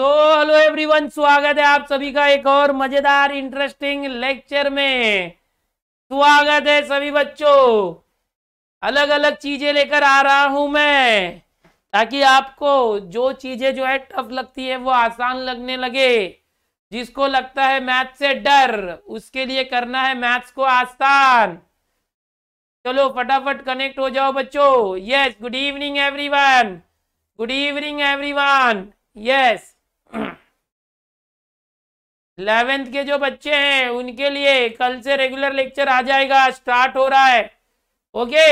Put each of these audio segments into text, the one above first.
तो hello everyone स्वागत है आप सभी का एक और मजेदार इंटरेस्टिंग लेक्चर में स्वागत है सभी बच्चों अलग अलग चीजें लेकर आ रहा हूं मैं ताकि आपको जो चीजें जो है टफ लगती है वो आसान लगने लगे जिसको लगता है मैथ से डर उसके लिए करना है मैथ्स को आसान चलो फटाफट कनेक्ट हो जाओ बच्चों yes good evening everyone good evening everyone yes eleventh के जो बच्चे हैं उनके लिए कल से रेगुलर लेक्चर आ जाएगा स्टार्ट हो रहा है ओके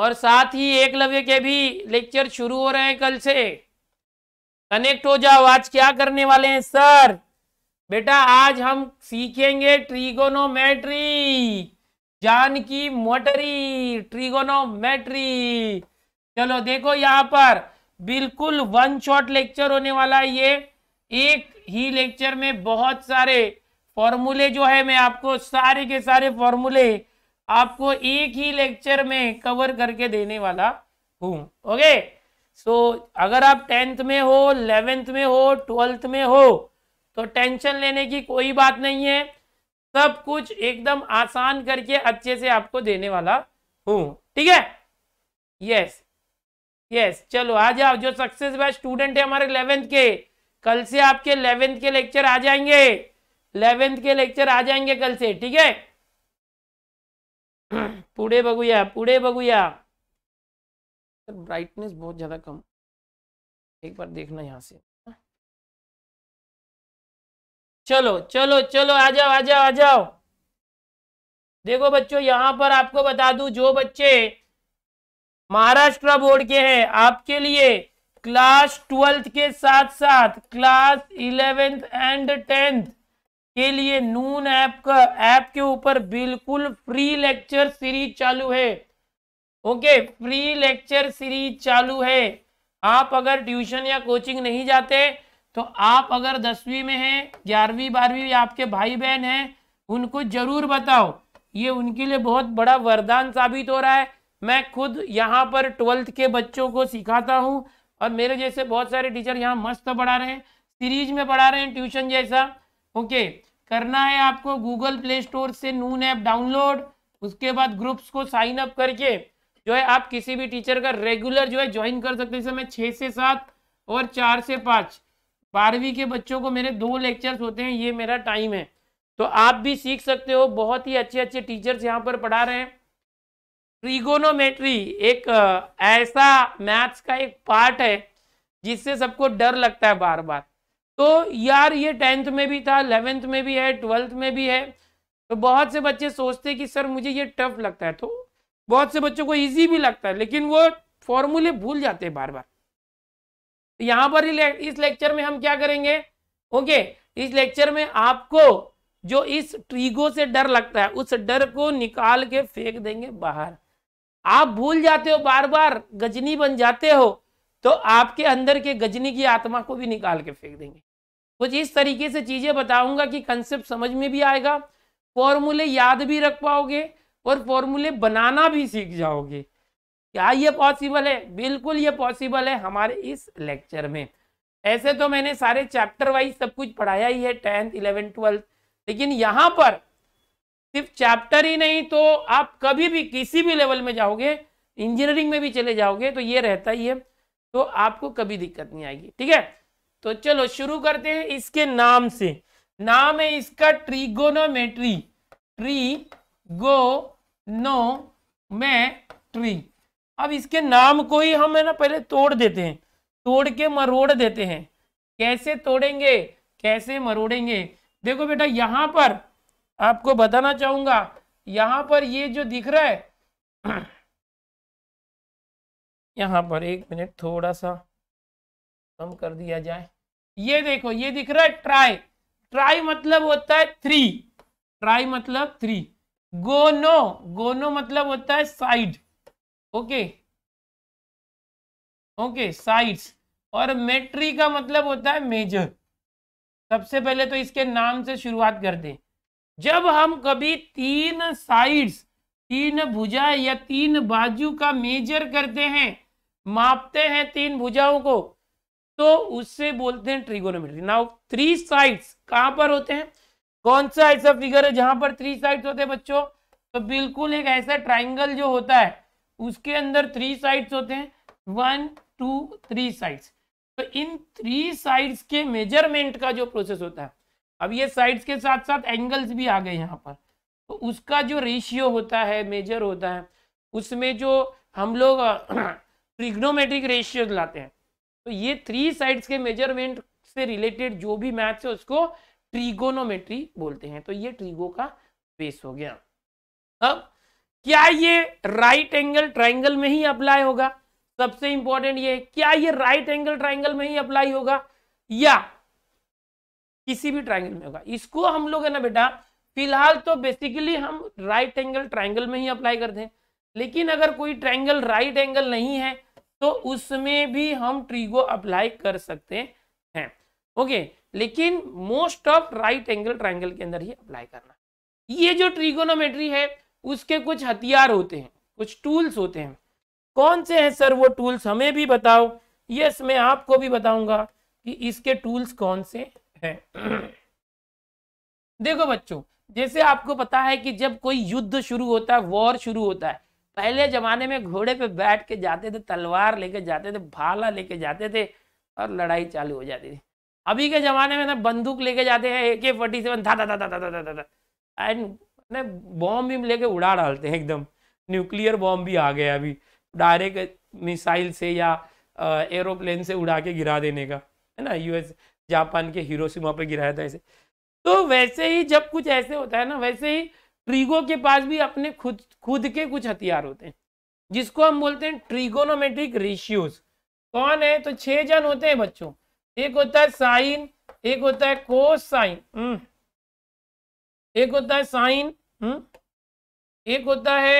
और साथ ही एक लव्य के भी लेक्चर शुरू हो रहे हैं कल से कनेक्ट हो जाओ आज क्या करने वाले हैं सर बेटा आज हम सीखेंगे ट्रिगोनोमेट्री जान की मोटरी ट्रिगोनोमेट्री चलो देखो यहाँ पर बिल्कुल वन शॉट लेक्चर होने वाला है ये एक ही लेक्चर में बहुत सारे फॉर्मूले जो है मैं आपको सारे के सारे फॉर्मूले आपको एक ही लेक्चर में कवर करके देने वाला हूँ ओके सो अगर आप टेंथ में हो इलेवेंथ में हो ट्वेल्थ में हो तो टेंशन लेने की कोई बात नहीं है सब कुछ एकदम आसान करके अच्छे से आपको देने वाला हूँ ठीक है यस यस चलो आ जाओ जो सक्सेस स्टूडेंट है हमारे इलेवेंथ के कल से आपके इलेवेंथ के लेक्चर आ जाएंगे इलेवेंथ के लेक्चर आ जाएंगे कल से ठीक है पूरे बगुया पूरे बगुया सर ब्राइटनेस बहुत ज़्यादा कम एक बार देखना यहां से चलो चलो चलो आ जाओ आ जाओ आ जाओ देखो बच्चों यहां पर आपको बता दूं जो बच्चे महाराष्ट्र बोर्ड के हैं आपके लिए क्लास ट्वेल्थ के साथ साथ क्लास इलेवेंथ एंड टेंथ के लिए नून ऐप का ऐप के ऊपर बिल्कुल फ्री लेक्चर सीरीज चालू है ओके फ्री लेक्चर सीरीज चालू है आप अगर ट्यूशन या कोचिंग नहीं जाते तो आप अगर दसवीं में हैं ग्यारहवीं बारहवीं आपके भाई बहन हैं उनको जरूर बताओ ये उनके लिए बहुत बड़ा वरदान साबित हो रहा है मैं खुद यहाँ पर ट्वेल्थ के बच्चों को सिखाता हूँ और मेरे जैसे बहुत सारे टीचर यहाँ मस्त पढ़ा रहे हैं सीरीज में पढ़ा रहे हैं ट्यूशन जैसा ओके करना है आपको गूगल प्ले स्टोर से नून ऐप डाउनलोड उसके बाद ग्रुप्स को साइन अप करके जो है आप किसी भी टीचर का रेगुलर जो है ज्वाइन कर सकते हैं जैसे मैं छः से सात और चार से पाँच बारहवीं के बच्चों को मेरे दो लेक्चर्स होते हैं ये मेरा टाइम है तो आप भी सीख सकते हो बहुत ही अच्छे अच्छे टीचर्स यहाँ पर पढ़ा रहे हैं ट्रिगोनोमेट्री एक ऐसा मैथ्स का एक पार्ट है जिससे सबको डर लगता है बार बार तो यार ये टेंथ में भी था इलेवेंथ में भी है ट्वेल्थ में भी है तो बहुत से बच्चे सोचते कि सर मुझे ये टफ लगता है तो बहुत से बच्चों को इजी भी लगता है लेकिन वो फॉर्मूले भूल जाते हैं बार बार तो यहाँ पर इस लेक्चर में हम क्या करेंगे ओके इस लेक्चर में आपको जो इस ट्रीगो से डर लगता है उस डर को निकाल के फेंक देंगे बाहर आप भूल जाते हो बार बार गजनी बन जाते हो तो आपके अंदर के गजनी की आत्मा को भी निकाल के फेंक देंगे कुछ इस तरीके से चीज़ें बताऊंगा कि कंसेप्ट समझ में भी आएगा फॉर्मूले याद भी रख पाओगे और फॉर्मूले बनाना भी सीख जाओगे क्या ये पॉसिबल है बिल्कुल ये पॉसिबल है हमारे इस लेक्चर में ऐसे तो मैंने सारे चैप्टर वाइज सब कुछ पढ़ाया ही है टेंथ इलेवेंथ ट्वेल्थ लेकिन यहाँ पर सिर्फ चैप्टर ही नहीं तो आप कभी भी किसी भी लेवल में जाओगे इंजीनियरिंग में भी चले जाओगे तो ये रहता ही है तो आपको कभी दिक्कत नहीं आएगी ठीक है तो चलो शुरू करते हैं इसके नाम से नाम है इसका trigonometry tri go no tree अब इसके नाम को ही हम है ना पहले तोड़ देते हैं तोड़ के मरोड़ देते हैं कैसे तोड़ेंगे कैसे मरोड़ेंगे देखो बेटा यहाँ पर आपको बताना चाहूंगा यहां पर ये जो दिख रहा है यहां पर एक मिनट थोड़ा सा कम कर दिया जाए ये देखो ये दिख रहा है ट्राई ट्राई मतलब होता है थ्री ट्राई मतलब थ्री गोनो गोनो मतलब होता है साइड ओके ओके साइड्स और मेट्री का मतलब होता है मेजर सबसे पहले तो इसके नाम से शुरुआत कर दें जब हम कभी तीन साइड्स तीन भुजा या तीन बाजू का मेजर करते हैं मापते हैं तीन भुजाओं को तो उससे बोलते हैं ट्रिगोनोमेट्री नाउ थ्री साइड्स कहां पर होते हैं कौन सा ऐसा फिगर है जहां पर थ्री साइड्स होते हैं बच्चों तो बिल्कुल एक ऐसा ट्राइंगल जो होता है उसके अंदर थ्री साइड्स होते हैं वन टू थ्री साइड्स तो इन थ्री साइड्स के मेजरमेंट का जो प्रोसेस होता है अब ये साइड्स के साथ साथ एंगल्स भी आ गए यहाँ पर तो उसका जो रेशियो होता है मेजर होता है उसमें जो हम लोग ट्रिग्नोमेट्रिक रेशियो लाते हैं तो ये थ्री साइड्स के मेजरमेंट से रिलेटेड जो भी मैथ्स है उसको ट्रिगोनोमेट्री बोलते हैं तो ये ट्रिगो का बेस हो गया अब क्या ये राइट एंगल ट्राइंगल में ही अप्लाई होगा सबसे इंपॉर्टेंट ये क्या ये राइट एंगल ट्राइंगल में ही अप्लाई होगा या किसी भी ट्राइंगल में होगा इसको हम लोग है ना बेटा फिलहाल तो बेसिकली हम राइट एंगल ट्राइंगल में ही अप्लाई करते हैं लेकिन अगर कोई ट्राइंगल राइट एंगल नहीं है तो उसमें भी हम ट्रीगो अप्लाई कर सकते हैं ओके लेकिन most of right angle triangle के अंदर ही अप्लाई करना ये जो ट्रिगोनोमेट्री है उसके कुछ हथियार होते हैं कुछ टूल्स होते हैं कौन से हैं सर वो टूल्स हमें भी बताओ यस मैं आपको भी बताऊंगा कि इसके टूल्स कौन से है देखो बच्चों जैसे आपको पता है कि जब कोई युद्ध शुरू होता है वॉर शुरू होता है पहले जमाने में घोड़े पे बैठ के जाते थे तलवार लेके जाते थे भाला लेके जाते थे और लड़ाई चालू हो जाती थी अभी के जमाने में ना बंदूक लेके जाते हैं ए के फोर्टी सेवन था था था था था था एंड बॉम्ब भी लेके उड़ा डालते हैं एकदम न्यूक्लियर बॉम्ब भी आ गया अभी डायरेक्ट मिसाइल से या एरोप्लेन से उड़ा के गिरा देने का है ना यूएस जापान के हिरोशिमा पर गिराया था इसे तो वैसे ही जब कुछ ऐसे होता है ना वैसे ही ट्रीगो के पास भी अपने खुद खुद के कुछ हथियार होते हैं जिसको हम बोलते हैं ट्रिगोनोमेट्रिक रेशियोज कौन है तो छह जन होते हैं बच्चों एक होता है साइन एक होता है कोस साइन हम्म। एक होता है साइन हम्म। एक होता है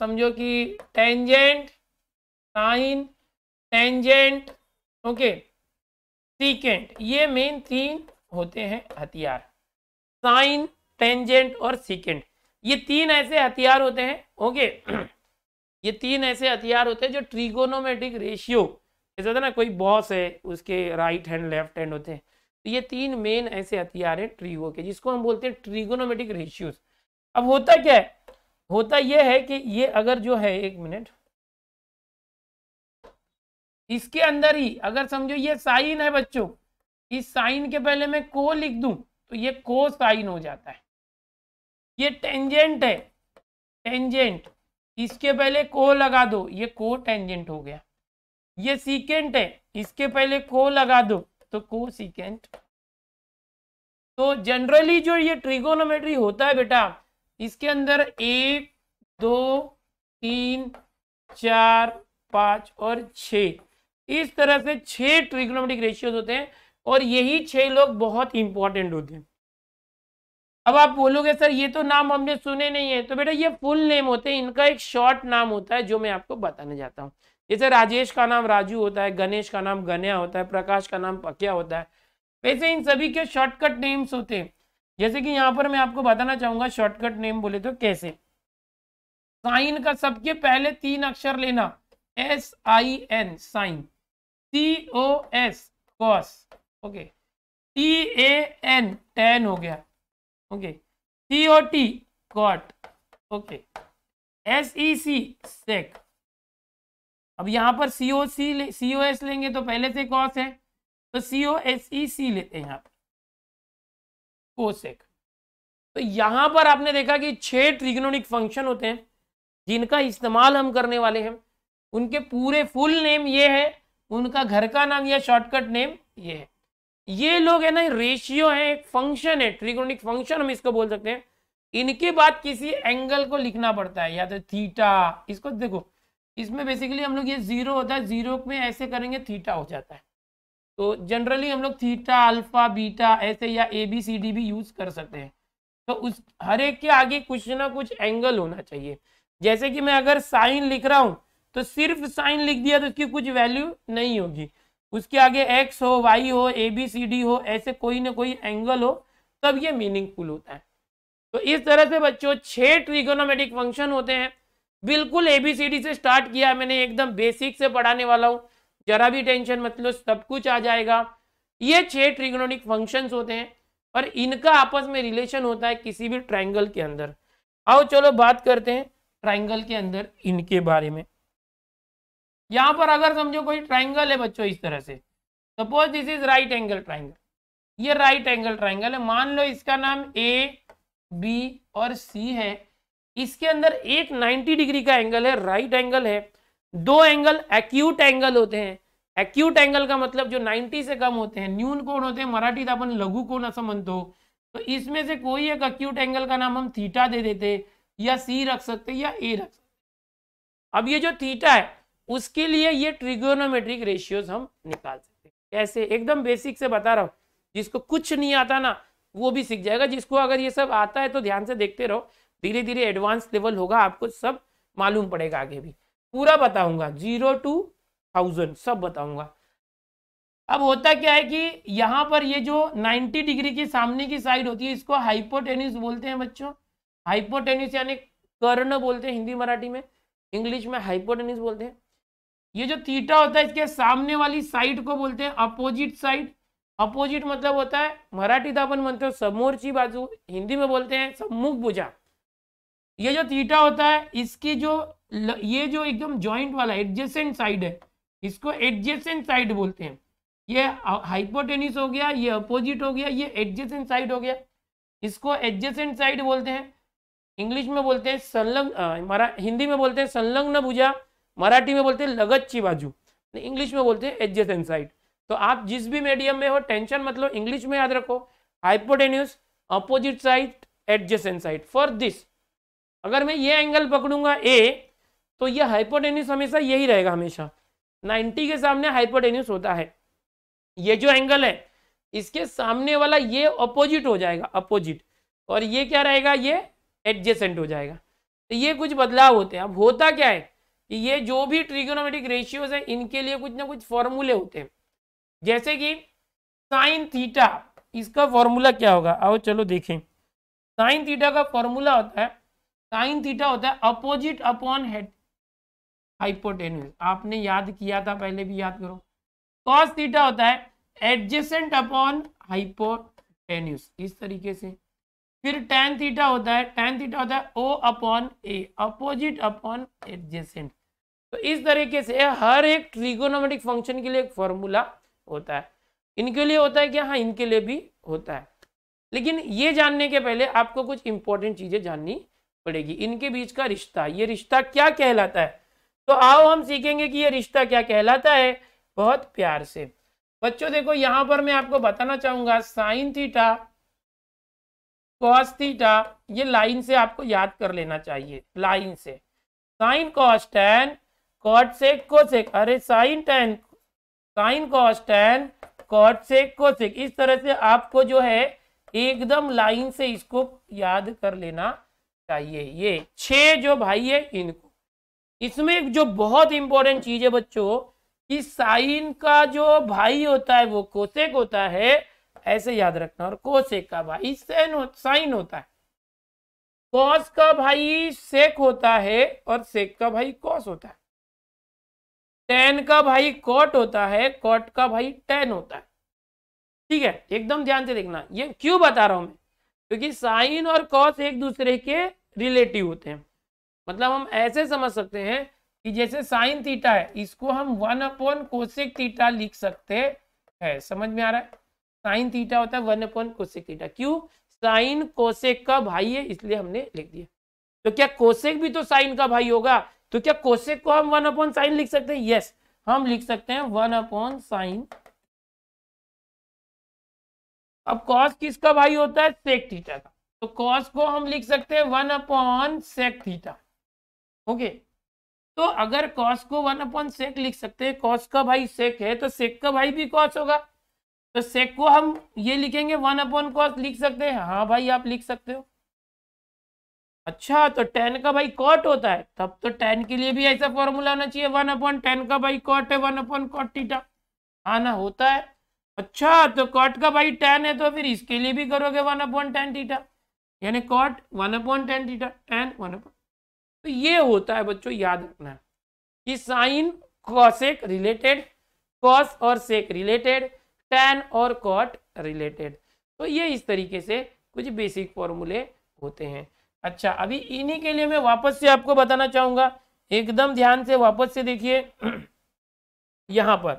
समझो कि tangent sine tangent okay secant ये मेन तीन होते हैं हथियार साइन टेंजेंट और सीकेंट ये तीन ऐसे हथियार होते हैं ओके ये तीन ऐसे हथियार होते हैं जो ट्रिगोनोमेट्रिक रेशियो जैसे होता है ना कोई बॉस है उसके राइट हैंड लेफ्ट हैंड होते हैं तो ये तीन मेन ऐसे हथियार हैं ट्रिगो के जिसको हम बोलते हैं ट्रिगोनोमेट्रिक रेशियोज अब होता क्या है होता यह है कि ये अगर जो है एक मिनट इसके अंदर ही अगर समझो ये साइन है बच्चों इस साइन के पहले मैं को लिख दूं तो ये को साइन हो जाता है ये टेंजेंट है टेंजेंट इसके पहले को लगा दो ये को टेंजेंट हो गया ये सीकेंट है इसके पहले को लगा दो तो को सीकेंट तो जनरली जो ये ट्रिगोनोमेट्री होता है बेटा इसके अंदर एक दो तीन चार पांच और छ इस तरह से छह ट्रिग्नोमेटिक रेशियोज होते हैं और यही छह लोग बहुत इंपॉर्टेंट होते हैं अब आप बोलोगे सर ये तो नाम हमने सुने नहीं है तो बेटा ये फुल नेम होते हैं इनका एक शॉर्ट नाम होता है जो मैं आपको बताने जाता हूँ जैसे राजेश का नाम राजू होता है गणेश का नाम गन्या होता है प्रकाश का नाम पकिया होता है वैसे इन सभी के शॉर्टकट नेम्स होते हैं जैसे कि यहाँ पर मैं आपको बताना चाहूंगा शॉर्टकट नेम बोले तो कैसे साइन का सबके पहले तीन अक्षर लेना S I N sine C O S cos okay T A N tan हो गया okay C O T cot okay S E C sec अब यहाँ पर सी ओ सी सी ओ एस लेंगे तो पहले से कॉस है तो सी ओ एस ई सी लेते हैं यहां पर कोसेक तो यहाँ पर आपने देखा कि छह ट्रिग्नोनिक फंक्शन होते हैं जिनका इस्तेमाल हम करने वाले हैं उनके पूरे फुल नेम ये है उनका घर का नाम या शॉर्टकट नेम ये है ये लोग है ना रेशियो है एक फंक्शन है ट्रिकोणिक फंक्शन हम इसको बोल सकते हैं इनके बाद किसी एंगल को लिखना पड़ता है या तो थीटा इसको देखो इसमें बेसिकली हम लोग ये जीरो होता है जीरो में ऐसे करेंगे थीटा हो जाता है तो जनरली हम लोग थीटा अल्फा बीटा ऐसे या ए बी सी डी भी यूज कर सकते हैं तो उस हर एक के आगे कुछ ना कुछ एंगल होना चाहिए जैसे कि मैं अगर साइन लिख रहा हूँ तो सिर्फ साइन लिख दिया तो उसकी कुछ वैल्यू नहीं होगी उसके आगे एक्स हो वाई हो ए बी सी डी हो ऐसे कोई ना कोई एंगल हो तब ये मीनिंगफुल होता है तो इस तरह से बच्चों छह ट्रिगोनोमेटिक फंक्शन होते हैं बिल्कुल ए बी सी डी से स्टार्ट किया मैंने एकदम बेसिक से पढ़ाने वाला हूँ जरा भी टेंशन मतलब सब कुछ आ जाएगा ये छह ट्रिगोनोमेटिक फंक्शन होते हैं और इनका आपस में रिलेशन होता है किसी भी ट्राइंगल के अंदर आओ चलो बात करते हैं ट्राइंगल के अंदर इनके बारे में यहां पर अगर समझो कोई ट्राइंगल है बच्चों इस तरह से suppose this is right angle triangle ये राइट एंगल ट्राइंगल है मान लो इसका नाम ए बी और सी है इसके अंदर एक 90 डिग्री का एंगल है राइट एंगल है दो एंगल एक्यूट एंगल होते हैं एक्यूट एंगल का मतलब जो 90 से कम होते हैं न्यून कोण होते हैं मराठी तो अपन लघु कोण असं म्हणतो तो इसमें से कोई एक अक्यूट एंगल का नाम हम थीटा दे देते या सी रख सकते या ए रख सकते अब ये जो थीटा है उसके लिए ये ट्रिग्नोमेट्रिक रेशियोज हम निकाल सकते हैं कैसे एकदम बेसिक से बता रहा हूँ जिसको कुछ नहीं आता ना वो भी सीख जाएगा जिसको अगर ये सब आता है तो ध्यान से देखते रहो धीरे धीरे एडवांस लेवल होगा आपको सब मालूम पड़ेगा आगे भी पूरा बताऊंगा जीरो टू थाउजेंड सब बताऊंगा अब होता क्या है कि यहाँ पर ये जो 90 डिग्री की सामने की साइड होती है इसको हाइपोटेनिस बोलते हैं बच्चों हाइपोटेनिस यानी कर्ण बोलते हैं हिंदी मराठी में इंग्लिश में हाइपोटेनिस बोलते हैं ये जो थीटा होता है इसके सामने वाली साइड को बोलते हैं अपोजिट साइड अपोजिट मतलब होता है अपन मनते म्हणतो समोरची बाजू हिंदी में बोलते हैं सम्मुख भुजा ये जो थीटा होता है इसकी जो ये जो एकदम जॉइंट वाला एडजेसेंट साइड है इसको एडजेसेंट साइड बोलते हैं ये हाइपोटेनिस हो गया ये अपोजिट हो गया ये एडजेसेंट साइड हो गया इसको एडजेसेंट साइड बोलते हैं इंग्लिश में बोलते हैं संलग्न हिंदी में बोलते हैं संलग्न भुजा मराठी में बोलते हैं लगत ची बाजू इंग्लिश में बोलते हैं एडजेसेंट साइड तो आप जिस भी मीडियम में हो टेंशन मतलब इंग्लिश में याद रखो hypotenuse opposite side adjacent side for this अगर मैं ये एंगल पकड़ूंगा ए तो ये हाइपोटेन्यूस हमेशा यही रहेगा हमेशा 90 के सामने हाइपोटेन्यूस होता है ये जो एंगल है इसके सामने वाला ये अपोजिट हो जाएगा अपोजिट और ये क्या रहेगा ये एडजेसेंट हो जाएगा तो ये कुछ बदलाव होते हैं अब होता क्या है कि ये जो भी ट्रिग्नोमेटिक रेशियोज है इनके लिए कुछ ना कुछ फॉर्मूले होते हैं जैसे कि साइन थीटा इसका फॉर्मूला क्या होगा आओ चलो देखें साइन थीटा का फॉर्मूला होता है साइन थीटा होता है अपोजिट अपॉन हेड हाइपोटेन्यूज आपने याद किया था पहले भी याद करो कॉस थीटा होता है एडजेसेंट अपॉन हाइपोटेन्यूज इस तरीके से फिर टेन थीटा होता है टेन थीटा होता है O upon A opposite upon adjacent तो इस तरीके से हर एक ट्रिगोनोमेटिक फंक्शन के लिए एक फॉर्मूला होता है इनके लिए होता है क्या हाँ इनके लिए भी होता है लेकिन ये जानने के पहले आपको कुछ इंपॉर्टेंट चीज़ें जाननी पड़ेगी इनके बीच का रिश्ता ये रिश्ता क्या कहलाता है तो आओ हम सीखेंगे कि ये रिश्ता क्या कहलाता है बहुत प्यार से बच्चों देखो यहां पर मैं आपको बताना चाहूंगा साइन थीटा कॉस थीटा ये लाइन से आपको याद कर लेना चाहिए लाइन से sine cos tan cot sec अरे sine tan sine cos tan cot sec इस तरह से आपको जो है एकदम लाइन से इसको याद कर लेना चाहिए ये छः जो भाई है इनको इसमें जो बहुत इंपॉर्टेंट चीज है बच्चों कि साइन का जो भाई होता है वो कोसेक होता है ऐसे याद रखना और कोसेक का भाई सेन हो, साइन होता है कॉस का भाई सेक होता है और सेक का भाई कॉस होता है टेन का भाई कॉट होता है कॉट का भाई टेन होता है ठीक है एकदम ध्यान से देखना ये क्यों बता रहा हूं मैं क्योंकि साइन और कॉस एक दूसरे के रिलेटिव होते हैं मतलब हम ऐसे समझ सकते हैं कि जैसे साइन थीटा है इसको हम वन अपॉन कोशिक थीटा लिख सकते हैं समझ में आ रहा है साइन थीटा होता है वन अपॉन कोशिक थीटा क्यों साइन कोशेक का भाई है इसलिए हमने लिख दिया तो क्या कोशेक भी तो साइन का भाई होगा तो क्या कोशेक को हम वन अपॉन साइन लिख सकते हैं यस हम लिख सकते हैं वन अपॉन साइन अब कॉस किसका भाई होता है सेक थीटा का तो कॉस को हम लिख सकते हैं one upon sec theta okay तो अगर कॉस को वन अपॉन सेक लिख सकते हैं कॉस का भाई सेक है तो सेक का भाई भी कॉस होगा तो सेक को हम ये लिखेंगे वन अपॉन कॉस लिख सकते हैं हाँ भाई आप लिख सकते हो अच्छा तो टेन का भाई कॉट होता है तब तो टेन के लिए भी ऐसा फॉर्मूला होना चाहिए वन अपॉन टेन का भाई कॉट है वन अपॉन कॉट टीटा हाँ ना होता है अच्छा तो कॉट का भाई टेन है तो फिर इसके लिए भी करोगे वन अपॉन टेन टीटा यानी cot one upon tan theta tan one upon तो ये होता है बच्चों याद रखना है कि साइन कॉसेक रिलेटेड कॉस और सेक रिलेटेड टेन और कॉट रिलेटेड तो ये इस तरीके से कुछ बेसिक फॉर्मूले होते हैं अच्छा अभी इन्हीं के लिए मैं वापस से आपको बताना चाहूंगा एकदम ध्यान से वापस से देखिए यहाँ पर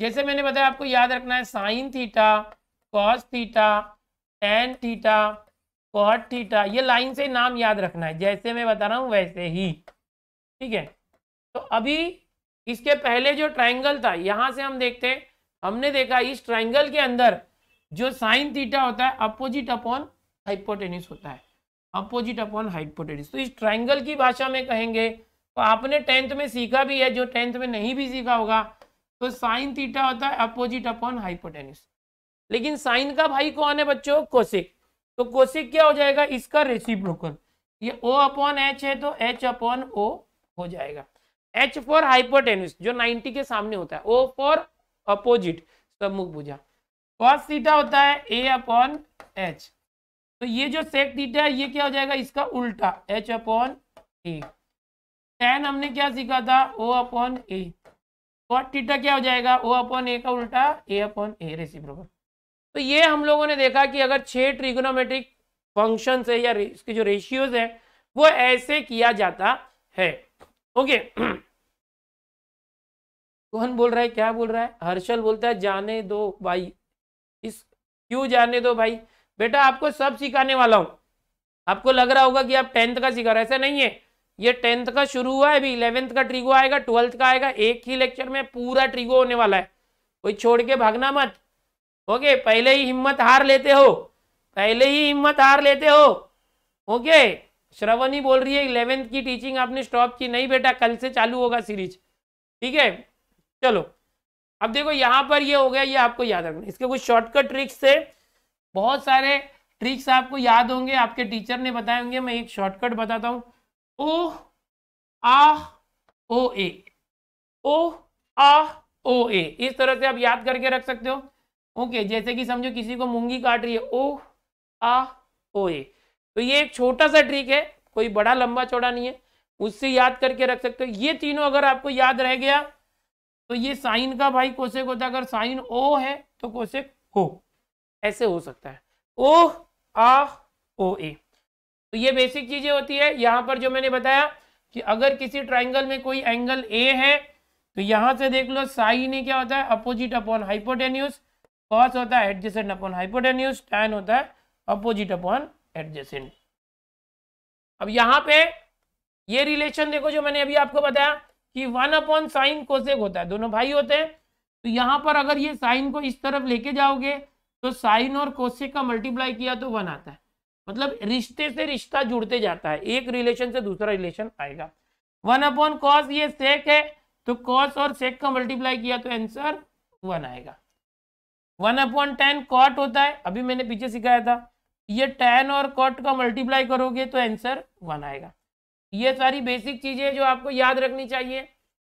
जैसे मैंने बताया आपको याद रखना है sine theta cos theta tan theta cot theta ये लाइन से नाम याद रखना है जैसे मैं बता रहा हूँ वैसे ही ठीक है तो अभी इसके पहले जो ट्राइंगल था यहाँ से हम देखते हमने देखा इस ट्राइंगल के अंदर जो साइन थीटा होता है अपोजिट अपॉन हाइपोटेनिस होता है अपोजिट अपॉन हाइपोटेटिस तो इस ट्राइंगल की भाषा में कहेंगे तो आपने टेंथ में सीखा भी है जो टेंथ में नहीं भी सीखा होगा तो साइन थीटा होता है अपोजिट अपॉन हाइपोटेनिस लेकिन साइन का भाई कौन है बच्चों कोशिक तो कोशिक क्या हो जाएगा इसका रेसिप्रोकल ये ओ अपॉन एच है तो एच अपॉन ओ हो जाएगा एच फॉर हाइपोटेनिस जो 90 के सामने होता है ओ फॉर अपोजिट सबमुख भुजा कॉस थीटा होता है ए अपॉन एच तो ये जो सेक थीटा है ये क्या हो जाएगा इसका उल्टा एच अपॉन ए टेन हमने क्या सीखा था O upon A cot theta क्या हो जाएगा ओ अपॉन ए का उल्टा ए अपॉन ए रेसिप्रोकल तो ये हम लोगों ने देखा कि अगर छह ट्रिग्नोमेट्रिक फंक्शन है या इसके जो रेशियोज है वो ऐसे किया जाता है ओके कौन बोल रहा है क्या बोल रहा है हर्षल बोलता है जाने दो भाई इस क्यों जाने दो भाई बेटा आपको सब सिखाने वाला हूं आपको लग रहा होगा कि आप टेंथ का सिखा रहे ऐसा नहीं है ये टेंथ का शुरू हुआ है अभी इलेवेंथ का ट्रिगो आएगा ट्वेल्थ का आएगा एक ही लेक्चर में पूरा ट्रिगो होने वाला है कोई छोड़ के भागना मत ओके पहले ही हिम्मत हार लेते हो पहले ही हिम्मत हार लेते हो ओके श्रवणी बोल रही है इलेवेंथ की टीचिंग आपने स्टॉप की नहीं बेटा कल से चालू होगा सीरीज ठीक है चलो अब देखो यहाँ पर ये हो गया ये आपको याद रखना इसके कुछ शॉर्टकट ट्रिक्स थे बहुत सारे ट्रिक्स आपको याद होंगे आपके टीचर ने बताए होंगे मैं एक शॉर्टकट बताता हूं ओ आ ओ ए ओ आ ओ ए इस तरह से आप याद करके रख सकते हो ओके जैसे कि समझो किसी को मूंगी काट रही है ओ आ ओ ए तो ये एक छोटा सा ट्रिक है कोई बड़ा लंबा चौड़ा नहीं है उससे याद करके रख सकते हो ये तीनों अगर आपको याद रह गया तो ये साइन का भाई कोशेक होता है अगर साइन ओ है तो कोशेक हो ऐसे हो सकता है ओ आ ओ ए तो ये बेसिक चीज़ें होती है यहां पर जो मैंने बताया कि अगर किसी ट्राइंगल में कोई एंगल ए है तो यहां से देख लो साइन ए क्या होता है अपोजिट अपॉन हाइपोटेन्यूस कॉस होता है एडजेसेंट अपॉन हाइपोटेन्यूस टैन होता है अपोजिट अपॉन एडजेसेंट अब यहाँ पे ये रिलेशन देखो जो मैंने अभी आपको बताया कि वन अपॉन साइन कोसेक होता है दोनों भाई होते हैं तो यहां पर अगर ये साइन को इस तरफ लेके जाओगे तो साइन और कोसे का मल्टीप्लाई किया तो वन आता है मतलब रिश्ते से रिश्ता जुड़ते जाता है एक रिलेशन से दूसरा रिलेशन आएगा वन अपॉन कॉस ये सेक है तो कॉस और सेक का मल्टीप्लाई किया तो आंसर वन आएगा वन अपॉन टेन कॉट होता है अभी मैंने पीछे सिखाया था ये टेन और कॉट का मल्टीप्लाई करोगे तो आंसर वन आएगा ये सारी बेसिक चीजें जो आपको याद रखनी चाहिए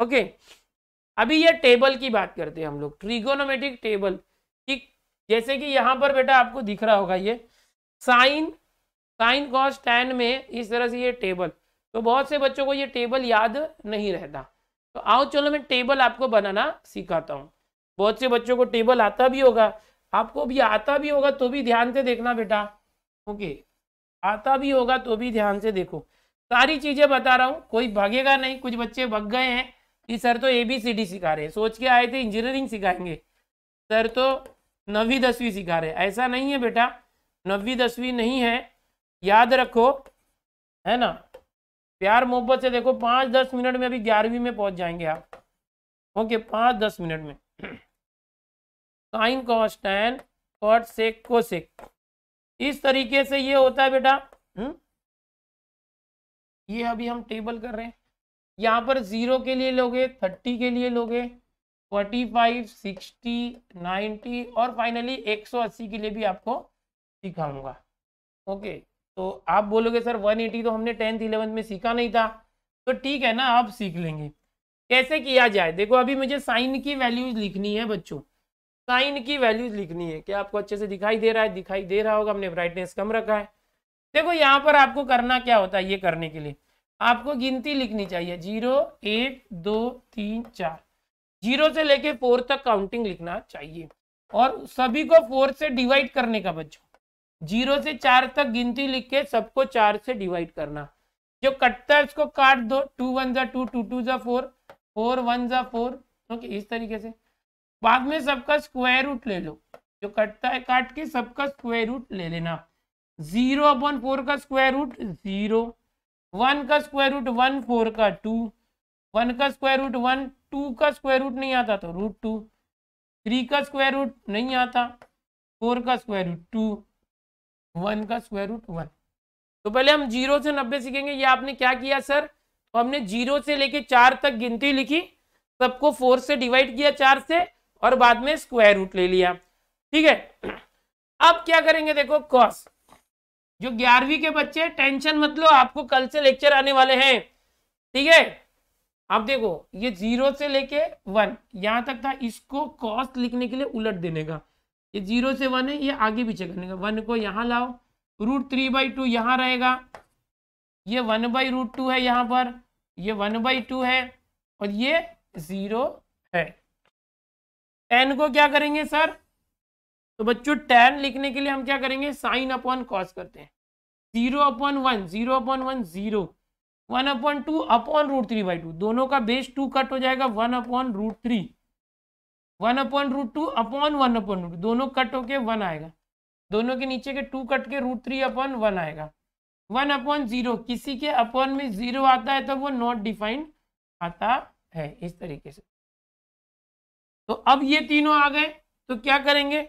ओके अभी ये टेबल की बात करते हैं हम लोग ट्रिगोनोमेट्रिक टेबल जैसे कि यहाँ पर बेटा आपको दिख रहा होगा ये साइन साइन कॉस टैन में इस तरह से ये टेबल तो बहुत से बच्चों को ये टेबल याद नहीं रहता तो आओ चलो मैं टेबल आपको बनाना सिखाता हूँ बहुत से बच्चों को टेबल आता भी होगा आपको भी आता भी होगा तो भी ध्यान से देखना बेटा ओके आता भी होगा तो भी ध्यान से देखो सारी चीजें बता रहा हूँ कोई भागेगा नहीं कुछ बच्चे भग गए हैं कि सर तो ए बी सी डी सिखा रहे हैं सोच के आए थे इंजीनियरिंग सिखाएंगे सर तो नवी दसवीं सिखा रहे ऐसा नहीं है बेटा नवी दसवीं नहीं है याद रखो है ना प्यार मोहब्बत से देखो पाँच दस मिनट में अभी ग्यारहवीं में पहुंच जाएंगे आप ओके पाँच दस मिनट में sine cos tan cot sec sec इस तरीके से ये होता है बेटा हुँ? हम्म? ये अभी हम टेबल कर रहे हैं यहाँ पर जीरो के लिए लोगे थर्टी के लिए लोगे फोर्टी फाइव सिक्सटी नाइन्टी और फाइनली एक सौ अस्सी के लिए भी आपको सिखाऊंगा ओके तो आप बोलोगे सर वन एटी तो हमने टेंथ इलेवंथ में सीखा नहीं था तो ठीक है ना आप सीख लेंगे कैसे किया जाए देखो अभी मुझे साइन की वैल्यूज लिखनी है बच्चों साइन की वैल्यूज लिखनी है क्या आपको अच्छे से दिखाई दे रहा है दिखाई दे रहा होगा हमने ब्राइटनेस कम रखा है देखो यहाँ पर आपको करना क्या होता है ये करने के लिए आपको गिनती लिखनी चाहिए जीरो एक दो तीन चार जीरो से लेके फोर तक काउंटिंग लिखना चाहिए और सभी को फोर से डिवाइड करने का बच्चों जीरो से चार तक गिनती लिख के सबको चार से डिवाइड करना जो कटता है उसको काट दो टू वन जा टू टू टू जा फोर फोर वन जा फोर ओके इस तरीके से बाद में सबका स्क्वायर रूट ले लो जो कटता है काट के सबका स्क्वायर रूट ले लेना जीरो अपॉन फोर का स्क्वायर रूट जीरो वन का स्क्वायर रूट वन फोर का टू वन का स्क्वायर रूट वन टू का स्क्वायर रूट नहीं आता तो रूट टू थ्री का स्क्वायर रूट नहीं आता फोर का स्क्वायर रूट टू वन का स्क्वायर रूट वन तो पहले हम जीरो से नब्बे सीखेंगे ये आपने क्या किया सर तो हमने जीरो से लेके चार तक गिनती लिखी सबको फोर से डिवाइड किया चार से और बाद में स्क्वायर रूट ले लिया ठीक है अब क्या करेंगे देखो कॉस जो ग्यारहवीं के बच्चे टेंशन मतलब आपको कल से लेक्चर आने वाले हैं ठीक है अब देखो ये जीरो से लेके वन यहाँ तक था इसको कॉस्ट लिखने के लिए उलट देने का ये जीरो से वन है ये आगे पीछे करने का वन को यहाँ लाओ रूट थ्री बाई टू यहाँ रहेगा ये वन बाई रूट टू है यहाँ पर ये वन बाई टू है और ये जीरो है टेन को क्या करेंगे सर तो बच्चों टेन लिखने के लिए हम क्या करेंगे साइन अपॉन कॉस करते हैं zero upon one zero upon one zero one upon two upon root three by two दोनों का बेस टू कट हो जाएगा one upon root three one upon root two upon one upon root दोनों cut होके one आएगा दोनों के नीचे के टू कट के रूट थ्री अपॉन वन आएगा वन अपॉन जीरो किसी के अपॉन में जीरो आता है तो वो नॉट डिफाइंड आता है इस तरीके से तो अब ये तीनों आ गए तो क्या करेंगे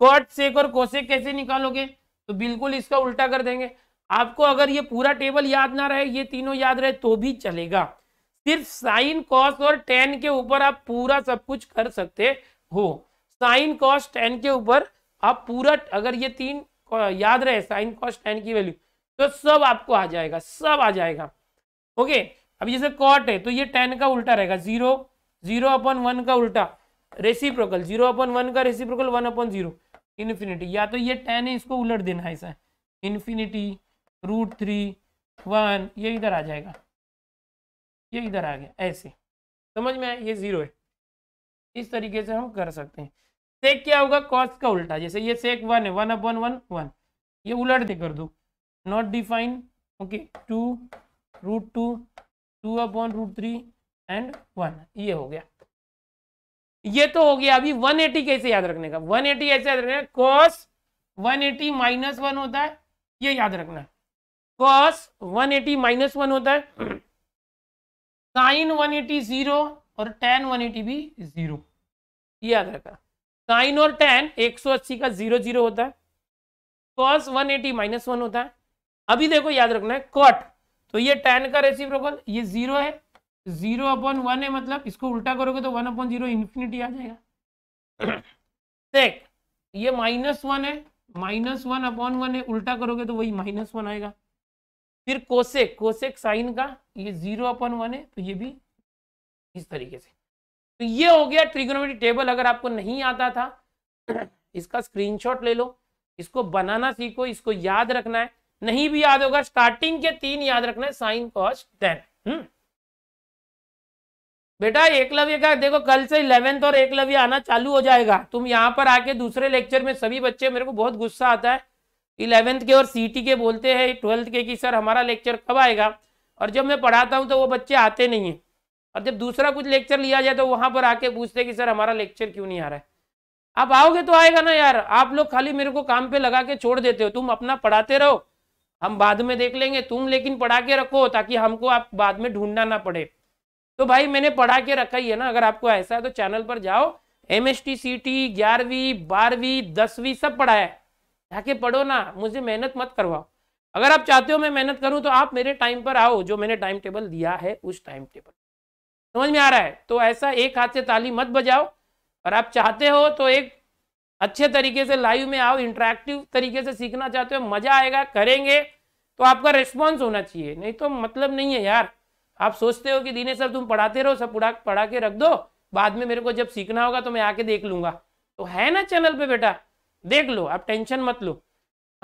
कॉट सेक और कोसेक कैसे निकालोगे तो बिल्कुल इसका उल्टा कर देंगे आपको अगर ये पूरा टेबल याद ना रहे ये तीनों याद रहे तो भी चलेगा सिर्फ साइन कॉस और टेन के ऊपर आप पूरा सब कुछ कर सकते हो साइन कॉस टेन के ऊपर आप पूरा अगर ये तीन याद रहे साइन कॉस टेन की वैल्यू तो सब आपको आ जाएगा सब आ जाएगा ओके अब जैसे कॉट है तो ये टेन का उल्टा रहेगा जीरो जीरो अपन वन का उल्टा रेसिप्रोकल जीरो अपन वन का reciprocal one upon zero infinity या तो ये टेन है इसको उलट देना है ऐसा इन्फिनिटी रूट थ्री वन ये इधर आ जाएगा ये इधर आ गया ऐसे समझ में आया ये ज़ीरो है इस तरीके से हम कर सकते हैं सेक क्या होगा कॉस का उल्टा जैसे ये सेक वन है वन अपॉन वन वन ये उलट दे कर दो not define okay two root two two upon root three and one ये हो गया ये तो हो गया अभी 180 कैसे याद रखने का 180 ऐसे याद रखना का कॉस 180 एटी माइनस वन होता है ये याद रखना है कॉस 180 एटी माइनस वन होता है साइन 180 एटी जीरो और टेन 180 भी जीरो याद रखा साइन और टेन 180 का जीरो जीरो होता है कॉस 180 एटी माइनस वन होता है अभी देखो याद रखना है कॉट तो ये टेन का रेसिप्रोकल ये जीरो है जीरो अपॉन वन है मतलब इसको उल्टा करोगे तो वन अपॉन जीरो इन्फिनिटी आ जाएगा देख ये माइनस वन है माइनस वन अपॉन वन है उल्टा करोगे तो वही माइनस वन आएगा फिर कोसेक कोसेक साइन का ये जीरो अपन वन है तो ये भी इस तरीके से तो ये हो गया ट्रिग्नोमेट्री टेबल अगर आपको नहीं आता था इसका स्क्रीनशॉट ले लो इसको बनाना सीखो इसको याद रखना है नहीं भी याद होगा स्टार्टिंग के तीन याद रखना है साइन कॉस्ट टेन बेटा एकलव्य का देखो कल से इलेवेंथ और एकलव्य आना चालू हो जाएगा तुम यहाँ पर आके दूसरे लेक्चर में सभी बच्चे मेरे को बहुत गुस्सा आता है इलेवेंथ के और सी के बोलते हैं ट्वेल्थ के कि सर हमारा लेक्चर कब आएगा और जब मैं पढ़ाता हूँ तो वो बच्चे आते नहीं हैं और जब दूसरा कुछ लेक्चर लिया जाए तो वहाँ पर आके पूछते कि सर हमारा लेक्चर क्यों नहीं आ रहा है आप आओगे तो आएगा ना यार आप लोग खाली मेरे को काम पे लगा के छोड़ देते हो तुम अपना पढ़ाते रहो हम बाद में देख लेंगे तुम लेकिन पढ़ा के रखो ताकि हमको आप बाद में ढूंढना ना पड़े तो भाई मैंने पढ़ा के रखा ही है ना अगर आपको ऐसा है तो चैनल पर जाओ M S T C T ग्यारहवीं बारहवीं दसवीं सब पढ़ाया है जाके पढ़ो ना मुझे मेहनत मत करवाओ अगर आप चाहते हो मैं मेहनत करूं तो आप मेरे टाइम पर आओ जो मैंने टाइम टेबल दिया है उस टाइम टेबल समझ में आ रहा है तो ऐसा एक हाथ से ताली मत बजाओ और आप चाहते हो तो एक अच्छे तरीके से लाइव में आओ इंटरेक्टिव तरीके से सीखना चाहते हो मजा आएगा करेंगे तो आपका रिस्पॉन्स होना चाहिए नहीं तो मतलब नहीं है यार आप सोचते हो कि दीने सर तुम पढ़ाते रहो सब पढ़ा पढ़ा के रख दो बाद में मेरे को जब सीखना होगा तो मैं आके देख लूंगा तो है ना चैनल पे बेटा देख लो आप टेंशन मत लो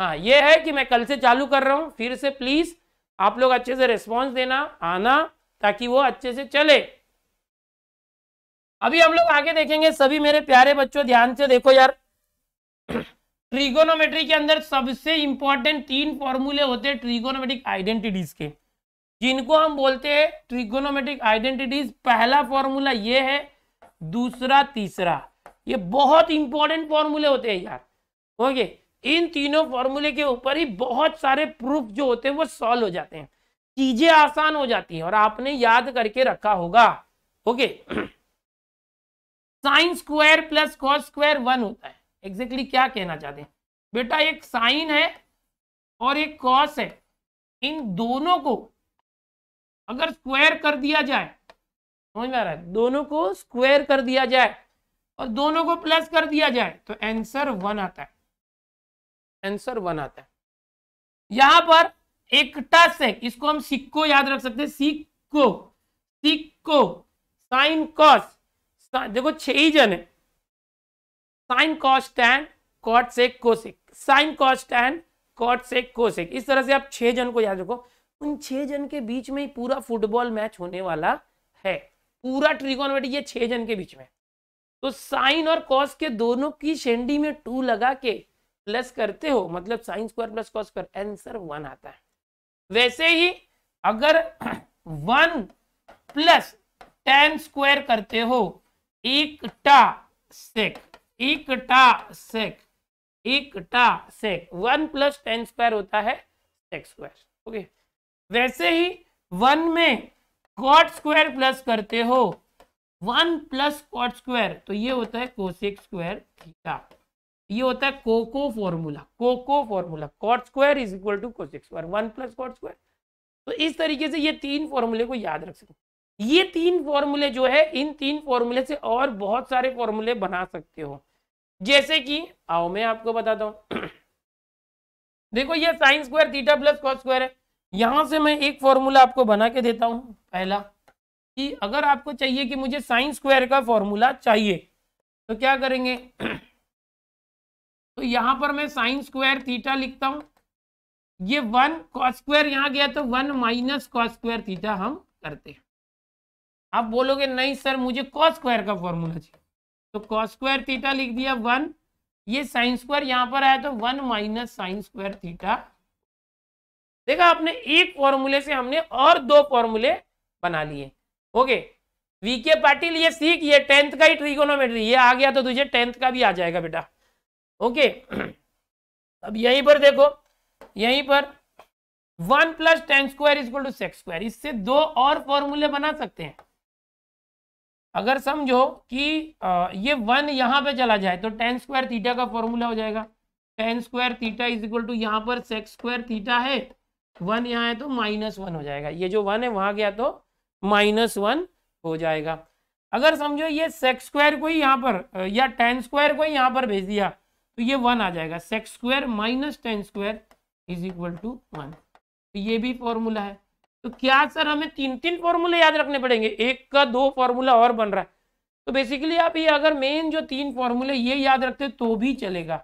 हाँ ये है कि मैं कल से चालू कर रहा हूँ फिर से प्लीज आप लोग अच्छे से रिस्पॉन्स देना आना ताकि वो अच्छे से चले अभी हम लोग आगे देखेंगे सभी मेरे प्यारे बच्चों ध्यान से देखो यार ट्रिगोनोमेट्री के अंदर सबसे इंपॉर्टेंट तीन फॉर्मूले होते हैं ट्रिगोनोमेट्रिक आइडेंटिटीज के जिनको हम बोलते हैं ट्रिगोनोमेट्रिक आइडेंटिटीज पहला फॉर्मूला ये है दूसरा तीसरा ये बहुत इंपॉर्टेंट फॉर्मूले होते हैं यार ओके इन तीनों फॉर्मूले के ऊपर ही बहुत सारे प्रूफ जो होते हैं वो सॉल्व हो जाते हैं चीजें आसान हो जाती हैं और आपने याद करके रखा होगा okay sine square plus cos square one होता है एग्जैक्टली exactly क्या कहना चाहते हैं बेटा एक साइन है और एक कॉस है इन दोनों को अगर स्क्वायर कर दिया जाए समझ में आ रहा है दोनों को स्क्वायर कर दिया जाए और दोनों को प्लस कर दिया जाए तो आंसर वन आता है आंसर वन आता है यहां पर टस है इसको हम सिक्को याद रख सकते हैं सिक्को सिक्को साइन कॉस देखो छह ही जन है साइन कॉस टैन कॉट से cosec sine cos tan cot से कोसेक इस तरह से आप छह जन को याद रखो उन छह जन के बीच में ही पूरा फुटबॉल मैच होने वाला है पूरा ट्रिगोनोमेट्री ये छह जन के बीच में तो साइन और कॉस के दोनों की शेंडी में टू लगा के प्लस करते हो मतलब sine square plus cos square answer one आता है वैसे ही अगर वन प्लस टेन स्क्वायर करते हो टा सेक टा सेक टा sec one plus tan square होता है सेक स्क्वायर ओके वैसे ही वन में कॉट स्क्वायर प्लस करते हो वन प्लस कॉट स्क्वायर तो ये होता है कोसेक स्क्वायर थीटा ये होता है कोको फॉर्मूला कोको formula cot square is equal to cosec square one plus cot square तो इस तरीके से ये तीन फॉर्मूले को याद रख सकते ये तीन फॉर्मूले जो है इन तीन फॉर्मूले से और बहुत सारे फॉर्मूले बना सकते हो जैसे कि आओ मैं आपको बताता हूँ देखो ये sine square theta plus cot square है यहां से मैं एक फॉर्मूला आपको बना के देता हूं पहला कि अगर आपको चाहिए कि मुझे साइन स्क्वायर का फॉर्मूला चाहिए तो क्या करेंगे तो यहां पर मैं साइन स्क्वायर थीटा लिखता हूं ये वन कॉस स्क्वायर यहां गया तो one minus cos square theta हम करते हैं आप बोलोगे नहीं सर मुझे कॉस स्क्वायर का फॉर्मूला चाहिए तो कॉस स्क्वायर थीटा लिख दिया वन ये साइन स्क्वायर यहां पर आया तो one minus sine square theta देखा आपने एक फॉर्मूले से हमने और दो फॉर्मूले बना लिए ओके वीके पाटिल ये सीख ये टेंथ का ही ट्रिगोनोमेट्री ये आ गया तो तुझे टेंथ का भी आ जाएगा बेटा ओके अब यहीं पर देखो यहीं पर one plus tan square is to sec square इससे दो और फॉर्मूले बना सकते हैं अगर समझो कि ये वन यहां पे चला जाए तो टेन स्क्वायर थीटा का फॉर्मूला हो जाएगा tan square theta is equal to यहां पर सेक्स स्क्वायर थीटा है वन यहाँ है तो माइनस वन हो जाएगा ये जो वन है वहां गया तो माइनस वन हो जाएगा अगर समझो ये सेक्स स्क्वायर को ही यहाँ पर या टेन स्क्वायर को ही यहाँ पर भेज दिया तो ये वन आ जाएगा sec square minus tan square is equal to one तो ये भी फॉर्मूला है तो क्या सर हमें तीन तीन फॉर्मूले याद रखने पड़ेंगे एक का दो फॉर्मूला और बन रहा है तो बेसिकली आप ये अगर मेन जो तीन फॉर्मूले ये याद रखते तो भी चलेगा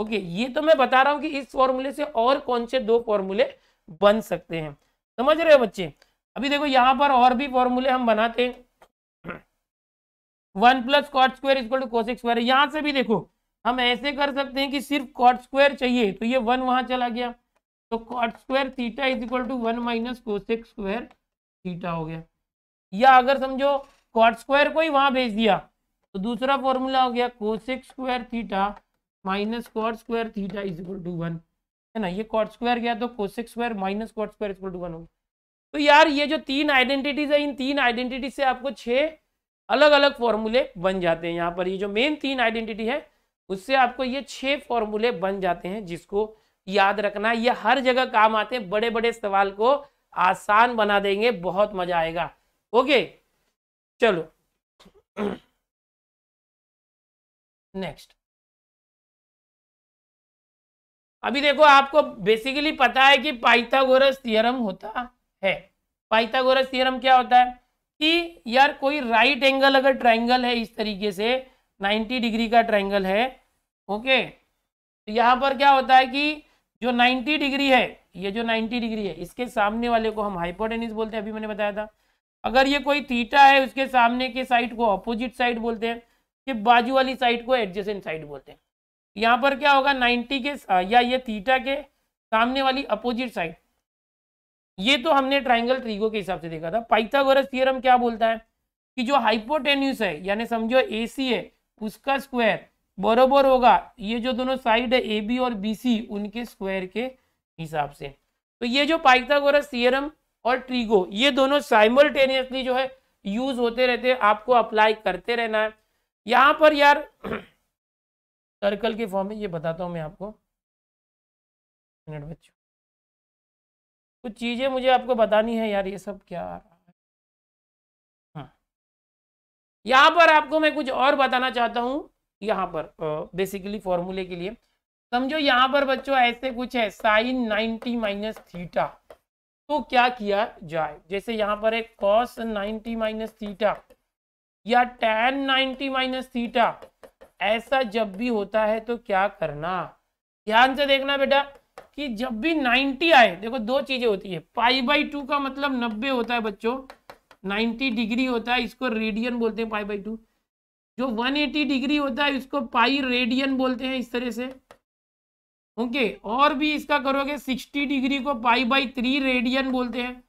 ओके ये तो मैं बता रहा हूँ कि इस फॉर्मूले से और कौन से दो फॉर्मूले बन सकते हैं समझ रहे हो बच्चे अभी देखो यहाँ पर और भी फॉर्मूले हम बनाते हैं one plus cot square equal to cosec square यहाँ से भी देखो हम ऐसे कर सकते हैं कि सिर्फ कॉट स्क्वायर चाहिए तो ये वन वहां चला गया तो cot square theta is equal to one minus cosec square theta हो गया या अगर समझो कॉट स्क्वायर को ही वहां भेज दिया तो दूसरा फॉर्मूला हो गया cosec square theta minus cot square theta is equal to one है ना ये कॉट स्क्वायर गया तो cosec square minus cot square is equal to one हो गया तो यार ये जो तीन आइडेंटिटीज है इन तीन आइडेंटिटी से आपको छः अलग अलग फॉर्मूले बन जाते हैं यहाँ पर ये जो मेन तीन आइडेंटिटी है उससे आपको ये छः फॉर्मूले बन जाते हैं जिसको याद रखना ये हर जगह काम आते हैं बड़े बड़े सवाल को आसान बना देंगे बहुत मजा आएगा ओके चलो नेक्स्ट अभी देखो आपको बेसिकली पता है कि पाइथागोरस थ्योरम होता है पाइथागोरस थ्योरम क्या होता है कि यार कोई राइट एंगल अगर ट्राइंगल है इस तरीके से 90 डिग्री का ट्राइंगल है ओके तो यहाँ पर क्या होता है कि जो 90 डिग्री है ये जो 90 डिग्री है इसके सामने वाले को हम हाइपोटेनिस बोलते हैं अभी मैंने बताया था अगर ये कोई थीटा है उसके सामने के साइड को अपोजिट साइड बोलते हैं कि बाजू वाली साइड को एडजेसेंट साइड बोलते हैं यहाँ पर क्या होगा नाइन्टी के या ये थीटा के सामने वाली अपोजिट साइड ये तो हमने ट्राइंगल ट्रीगो के हिसाब से देखा था पाइथागोरस थियरम क्या बोलता है कि जो हाइपोटेन्यूस है यानी समझो ए है उसका स्क्वायर बरोबर होगा ये जो दोनों साइड है ए बी और बी सी उनके स्क्वायर के हिसाब से तो ये जो पाइथागोरस थियरम और ट्रीगो ये दोनों साइमल्टेनियसली जो है यूज होते रहते हैं आपको अप्लाई करते रहना है यहाँ पर यार सर्कल के फॉर्म में ये बताता हूँ मैं आपको मिनट बच्चों कुछ चीज़ें मुझे आपको बतानी है यार ये सब क्या आ रहा है हाँ यहाँ पर आपको मैं कुछ और बताना चाहता हूँ यहाँ पर बेसिकली फॉर्मूले के लिए समझो यहाँ पर बच्चों ऐसे कुछ है साइन 90 माइनस थीटा तो क्या किया जाए जैसे यहाँ पर है कॉस 90 माइनस थीटा या टेन 90 माइनस थीटा ऐसा जब भी होता है तो क्या करना ध्यान से देखना बेटा कि जब भी 90 आए देखो दो चीजें होती है पाई बाई टू का मतलब 90 होता है बच्चों 90 डिग्री होता है इसको रेडियन बोलते हैं पाई बाई टू जो 180 डिग्री होता है इसको पाई रेडियन बोलते हैं इस तरह से ओके और भी इसका करोगे 60 डिग्री को पाई बाई थ्री रेडियन बोलते हैं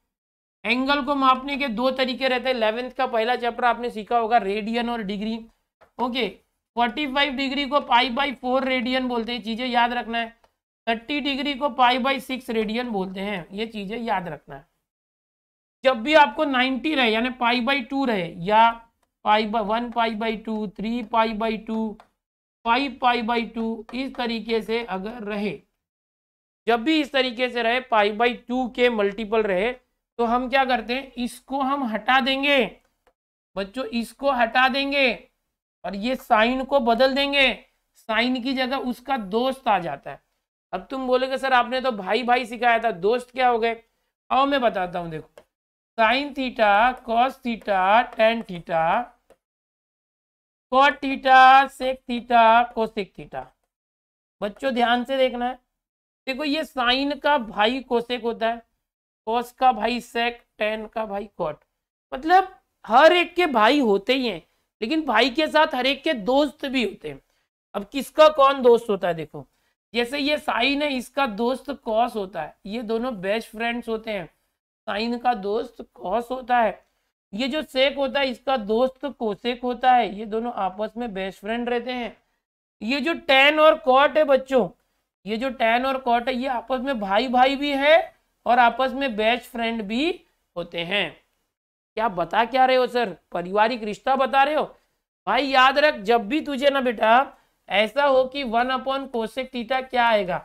एंगल को मापने के दो तरीके रहते हैं इलेवेंथ का पहला चैप्टर आपने सीखा होगा रेडियन और डिग्री ओके फोर्टी डिग्री को पाई बाई फोर रेडियन बोलते हैं चीज़ें याद रखना है थर्टी डिग्री को पाई बाई सिक्स रेडियन बोलते हैं ये चीज़ें याद रखना है जब भी आपको 90 रहे यानी पाई बाई टू रहे या pi by one pi by two three pi by two five pi by two इस तरीके से अगर रहे जब भी इस तरीके से रहे पाई बाई टू के मल्टीपल रहे तो हम क्या करते हैं इसको हम हटा देंगे बच्चों इसको हटा देंगे और ये साइन को बदल देंगे साइन की जगह उसका दोस्त आ जाता है अब तुम बोलोगे सर आपने तो भाई भाई सिखाया था दोस्त क्या हो गए आओ मैं बताता हूँ देखो sine theta cos theta tan theta cot theta sec theta cosec theta बच्चों ध्यान से देखना है देखो ये साइन का भाई कोसेक होता है कॉस का भाई सेक टेन का भाई कॉट मतलब हर एक के भाई होते ही हैं लेकिन भाई के साथ हर एक के दोस्त भी होते हैं अब किसका कौन दोस्त होता है देखो जैसे ये साइन है इसका दोस्त कॉस होता है ये दोनों बेस्ट फ्रेंड्स होते हैं साइन का दोस्त कॉस होता है ये जो सेक होता है इसका दोस्त कोसेक होता है ये दोनों आपस में बेस्ट फ्रेंड रहते हैं ये जो टेन और कॉट है बच्चों ये जो टेन और कॉट है ये आपस में भाई भाई भी है और आपस में बेस्ट फ्रेंड भी होते हैं क्या बता क्या रहे हो सर पारिवारिक रिश्ता बता रहे हो भाई याद रख जब भी तुझे ना बेटा ऐसा हो कि वन अपॉन कोशेक टीटा क्या आएगा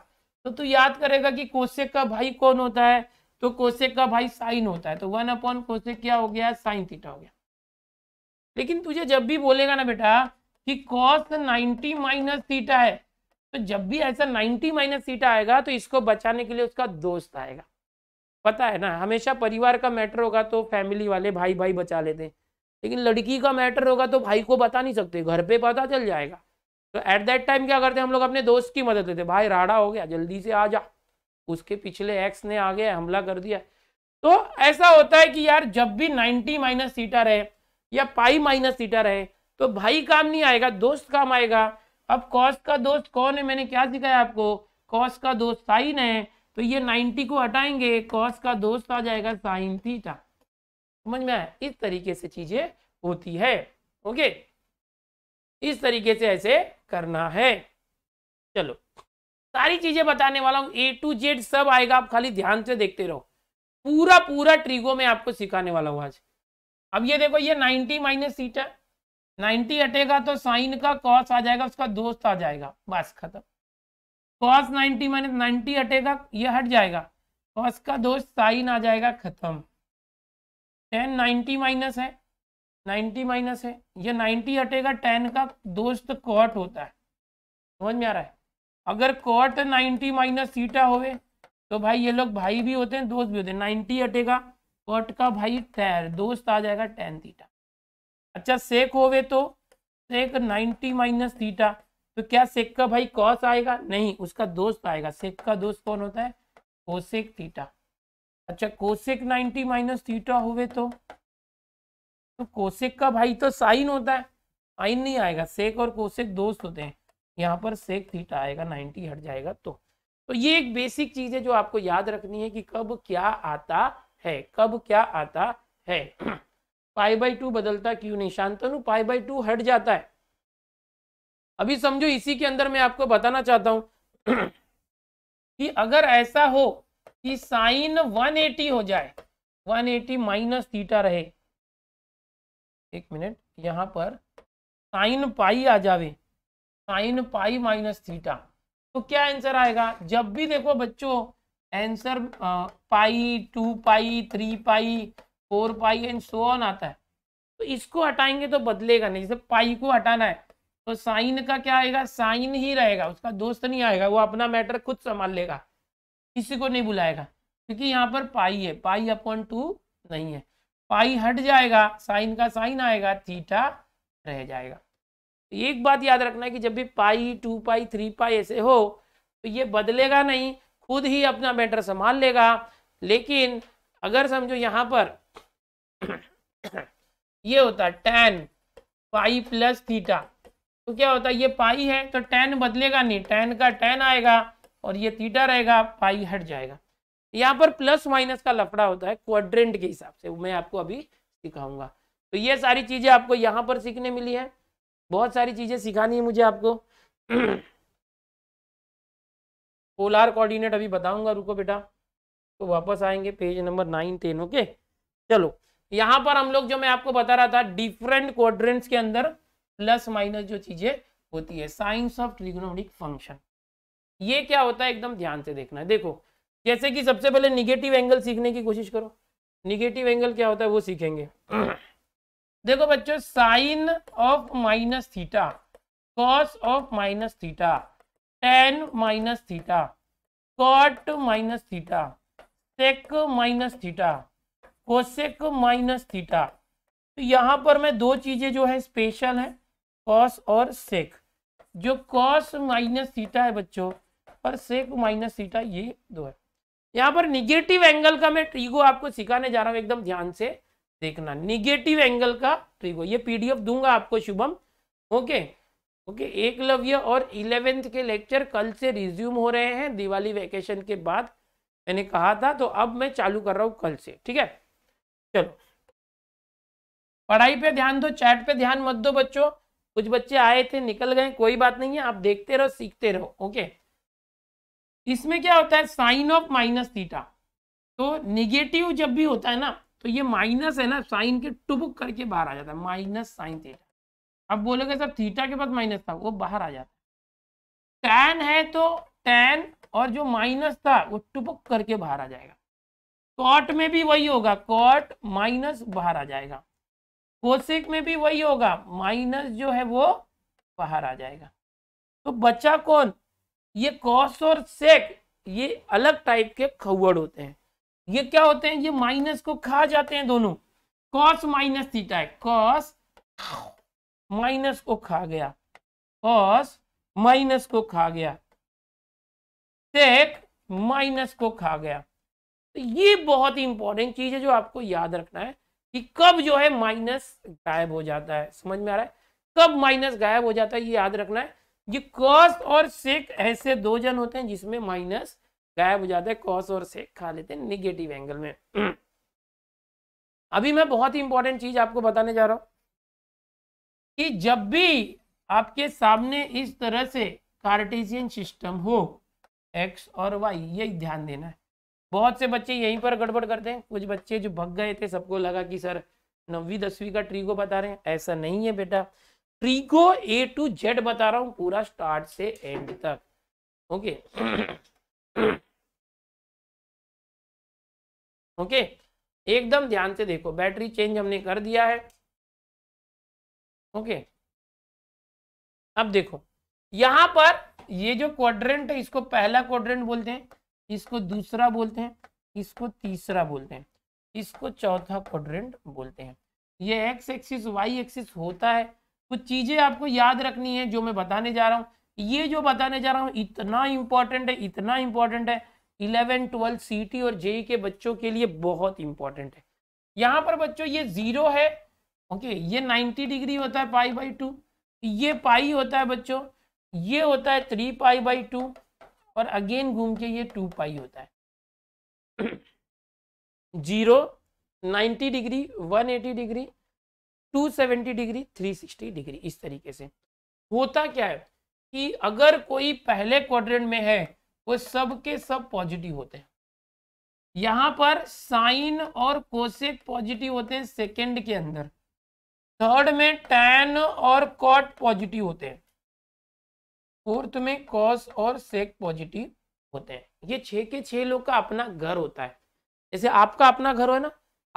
तो तू याद करेगा कि कोशेक का भाई कौन होता है तो कोशेक का भाई साइन होता है तो वन अपॉन कोशेक क्या हो गया साइन टीटा हो गया लेकिन तुझे जब भी बोलेगा ना बेटा कि कॉस नाइनटी माइनस सीटा है तो जब भी ऐसा नाइनटी माइनस सीटा आएगा तो इसको बचाने के लिए उसका दोस्त आएगा पता है ना हमेशा परिवार का मैटर होगा तो फैमिली वाले भाई भाई बचा लेते हैं लेकिन लड़की का मैटर होगा तो भाई को बता नहीं सकते घर पे पता चल जाएगा तो एट दैट टाइम क्या करते हम लोग अपने दोस्त की मदद लेते भाई राड़ा हो गया जल्दी से आ जा उसके पिछले एक्स ने आ गया हमला कर दिया तो ऐसा होता है कि यार जब भी 90 माइनस सीटा रहे या पाई माइनस सीटा रहे तो भाई काम नहीं आएगा दोस्त काम आएगा अब कॉस का दोस्त कौन है मैंने क्या सिखाया आपको कॉस का दोस्त साइन है तो ये 90 को हटाएंगे कॉस का दोस्त आ जाएगा साइन थीटा समझ में आया इस तरीके से चीजें होती है ओके okay? इस तरीके से ऐसे करना है चलो सारी चीजें बताने वाला हूँ ए टू जेड सब आएगा आप खाली ध्यान से देखते रहो पूरा पूरा ट्रिगो में आपको सिखाने वाला हूँ आज अब ये देखो ये 90 माइनस सीटा 90 हटेगा तो साइन का कॉस आ जाएगा उसका दोस्त आ जाएगा बस खत्म कॉस 90 माइनस नाइनटी हटेगा ये हट जाएगा कॉस का दोस्त साइन आ जाएगा खत्म टेन नाइनटी माइनस है 90 माइनस है ये 90 हटेगा टेन का दोस्त कॉट होता है समझ में आ रहा है अगर कॉट 90 माइनस सीटा होवे तो भाई ये लोग भाई भी होते हैं दोस्त भी होते हैं नाइन्टी हटेगा कॉट का भाई टैर दोस्त आ जाएगा टेन थीटा अच्छा सेक होवे तो सेक 90 माइनस थीटा तो क्या सेक का भाई कॉस आएगा नहीं उसका दोस्त आएगा सेक का दोस्त कौन होता है कोसेक थीटा अच्छा कोसेक 90 माइनस थीटा हुए तो तो कोशिक का भाई तो साइन होता है साइन नहीं आएगा सेक और कोशिक दोस्त होते हैं यहाँ पर सेक थीटा आएगा नाइनटी हट जाएगा तो तो ये एक बेसिक चीज है जो आपको याद रखनी है कि कब क्या आता है कब क्या आता है पाई बाई टू बदलता क्यों नहीं शांतनु पाई बाई टू हट जाता है अभी समझो इसी के अंदर मैं आपको बताना चाहता हूं कि अगर ऐसा हो कि साइन 180 हो जाए 180 एटी माइनस थीटा रहे एक मिनट यहाँ पर साइन पाई आ जावे साइन पाई माइनस थीटा तो क्या आंसर आएगा जब भी देखो बच्चों answer pi two pi three pi four pi and so on आता है तो इसको हटाएंगे तो बदलेगा नहीं जैसे पाई को हटाना है तो साइन का क्या आएगा साइन ही रहेगा उसका दोस्त नहीं आएगा वो अपना मैटर खुद संभाल लेगा किसी को नहीं बुलाएगा क्योंकि यहाँ पर पाई है पाई अपॉन टू नहीं है पाई हट जाएगा साइन का साइन आएगा थीटा रह जाएगा तो एक बात याद रखना है कि जब भी पाई टू पाई थ्री पाई ऐसे हो तो ये बदलेगा नहीं खुद ही अपना मैटर संभाल लेगा लेकिन अगर समझो यहाँ पर ये होता है टेन पाई प्लस थीटा तो क्या होता है ये पाई है तो टेन बदलेगा नहीं टेन का टेन आएगा और ये थीटा रहेगा पाई हट जाएगा यहाँ पर प्लस माइनस का लफड़ा होता है क्वाड्रेंट के हिसाब से मैं आपको अभी सिखाऊंगा तो ये सारी चीज़ें आपको यहाँ पर सीखने मिली है बहुत सारी चीज़ें सिखानी है मुझे आपको पोलार कोऑर्डिनेट अभी बताऊंगा रुको बेटा तो वापस आएंगे page number nine ten okay चलो यहाँ पर हम लोग जो मैं आपको बता रहा था डिफरेंट क्वाड्रेंट्स के अंदर प्लस माइनस जो चीज़ें होती है साइंस ऑफ ट्रिग्नोमिक फंक्शन ये क्या होता है एकदम ध्यान से देखना है देखो जैसे कि सबसे पहले निगेटिव एंगल सीखने की कोशिश करो निगेटिव एंगल क्या होता है वो सीखेंगे देखो बच्चों sine of minus theta cos of minus theta tan minus theta cot minus theta sec minus theta cosec minus theta तो यहाँ पर मैं दो चीजें जो है स्पेशल है कॉस और सेक जो कॉस माइनस थीटा है बच्चों और सेक माइनस थीटा ये दो है यहाँ पर निगेटिव एंगल का मैं ट्रीगो आपको सिखाने जा रहा हूँ एकदम ध्यान से देखना निगेटिव एंगल का ट्रीगो ये पीडीएफ दूंगा आपको शुभम ओके ओके एक लव्य और इलेवेंथ के लेक्चर कल से रिज्यूम हो रहे हैं दिवाली वैकेशन के बाद मैंने कहा था तो अब मैं चालू कर रहा हूँ कल से ठीक है चलो पढ़ाई पे ध्यान दो चैट पे ध्यान मत दो बच्चों कुछ बच्चे आए थे निकल गए कोई बात नहीं है आप देखते रहो सीखते रहो ओके इसमें क्या होता है साइन ऑफ माइनस थीटा तो निगेटिव जब भी होता है ना तो ये माइनस है ना साइन के टुबुक करके बाहर आ जाता है माइनस साइन थीटा अब बोलोगे सर थीटा के पास माइनस था वो बाहर आ जाता है टैन है तो टैन और जो माइनस था वो टुबुक करके बाहर आ जाएगा कॉट में भी वही होगा कॉट माइनस बाहर आ जाएगा कोशिक में भी वही होगा माइनस जो है वो बाहर आ जाएगा तो बच्चा कौन ये कॉस और सेक ये अलग टाइप के खवड़ होते हैं ये क्या होते हैं ये माइनस को खा जाते हैं दोनों कॉस माइनस थीटा है कॉस माइनस को खा गया कॉस माइनस को खा गया सेक माइनस को खा गया तो ये बहुत ही इंपॉर्टेंट चीज है जो आपको याद रखना है कि कब जो है माइनस गायब हो जाता है समझ में आ रहा है कब माइनस गायब हो जाता है ये याद रखना है ये कॉस और सेक ऐसे दो जन होते हैं जिसमें माइनस गायब हो जाता है कॉस और सेक खा लेते हैं निगेटिव एंगल में अभी मैं बहुत ही इंपॉर्टेंट चीज आपको बताने जा रहा हूं कि जब भी आपके सामने इस तरह से कार्टेशियन सिस्टम हो एक्स और वाई ये ध्यान देना है बहुत से बच्चे यहीं पर गड़बड़ करते हैं कुछ बच्चे जो भग गए थे सबको लगा कि सर नवी दसवीं का ट्री को बता रहे हैं ऐसा नहीं है बेटा ट्रीगो ए टू जेड बता रहा हूं पूरा स्टार्ट से एंड तक ओके ओके एकदम ध्यान से देखो बैटरी चेंज हमने कर दिया है ओके अब देखो यहां पर ये जो क्वाड्रेंट है इसको पहला क्वाड्रेंट बोलते हैं इसको दूसरा बोलते हैं इसको तीसरा बोलते हैं इसको चौथा क्वाड्रेंट बोलते हैं ये एक्स एक्सिस वाई एक्सिस होता है कुछ चीज़ें आपको याद रखनी है जो मैं बताने जा रहा हूँ ये जो बताने जा रहा हूँ इतना इंपॉर्टेंट है इतना इंपॉर्टेंट है इलेवन ट्वेल्थ सी और जेई e के बच्चों के लिए बहुत इंपॉर्टेंट है यहाँ पर बच्चों ये जीरो है ओके ये नाइन्टी डिग्री होता है पाई बाई टू ये पाई होता है बच्चों ये होता है थ्री पाई बाई टू और अगेन घूम के ये टू पाई होता है zero ninety degree one eighty degree 270 degree 360 degree इस तरीके से होता क्या है कि अगर कोई पहले क्वाड्रेंट में है वो सब के सब पॉजिटिव होते हैं यहाँ पर साइन और कोसेक पॉजिटिव होते हैं सेकेंड के अंदर थर्ड में टैन और कॉट पॉजिटिव होते हैं फोर्थ में कॉस और सेक पॉजिटिव होते हैं ये छः के छः लोग का अपना घर होता है जैसे आपका अपना घर हो ना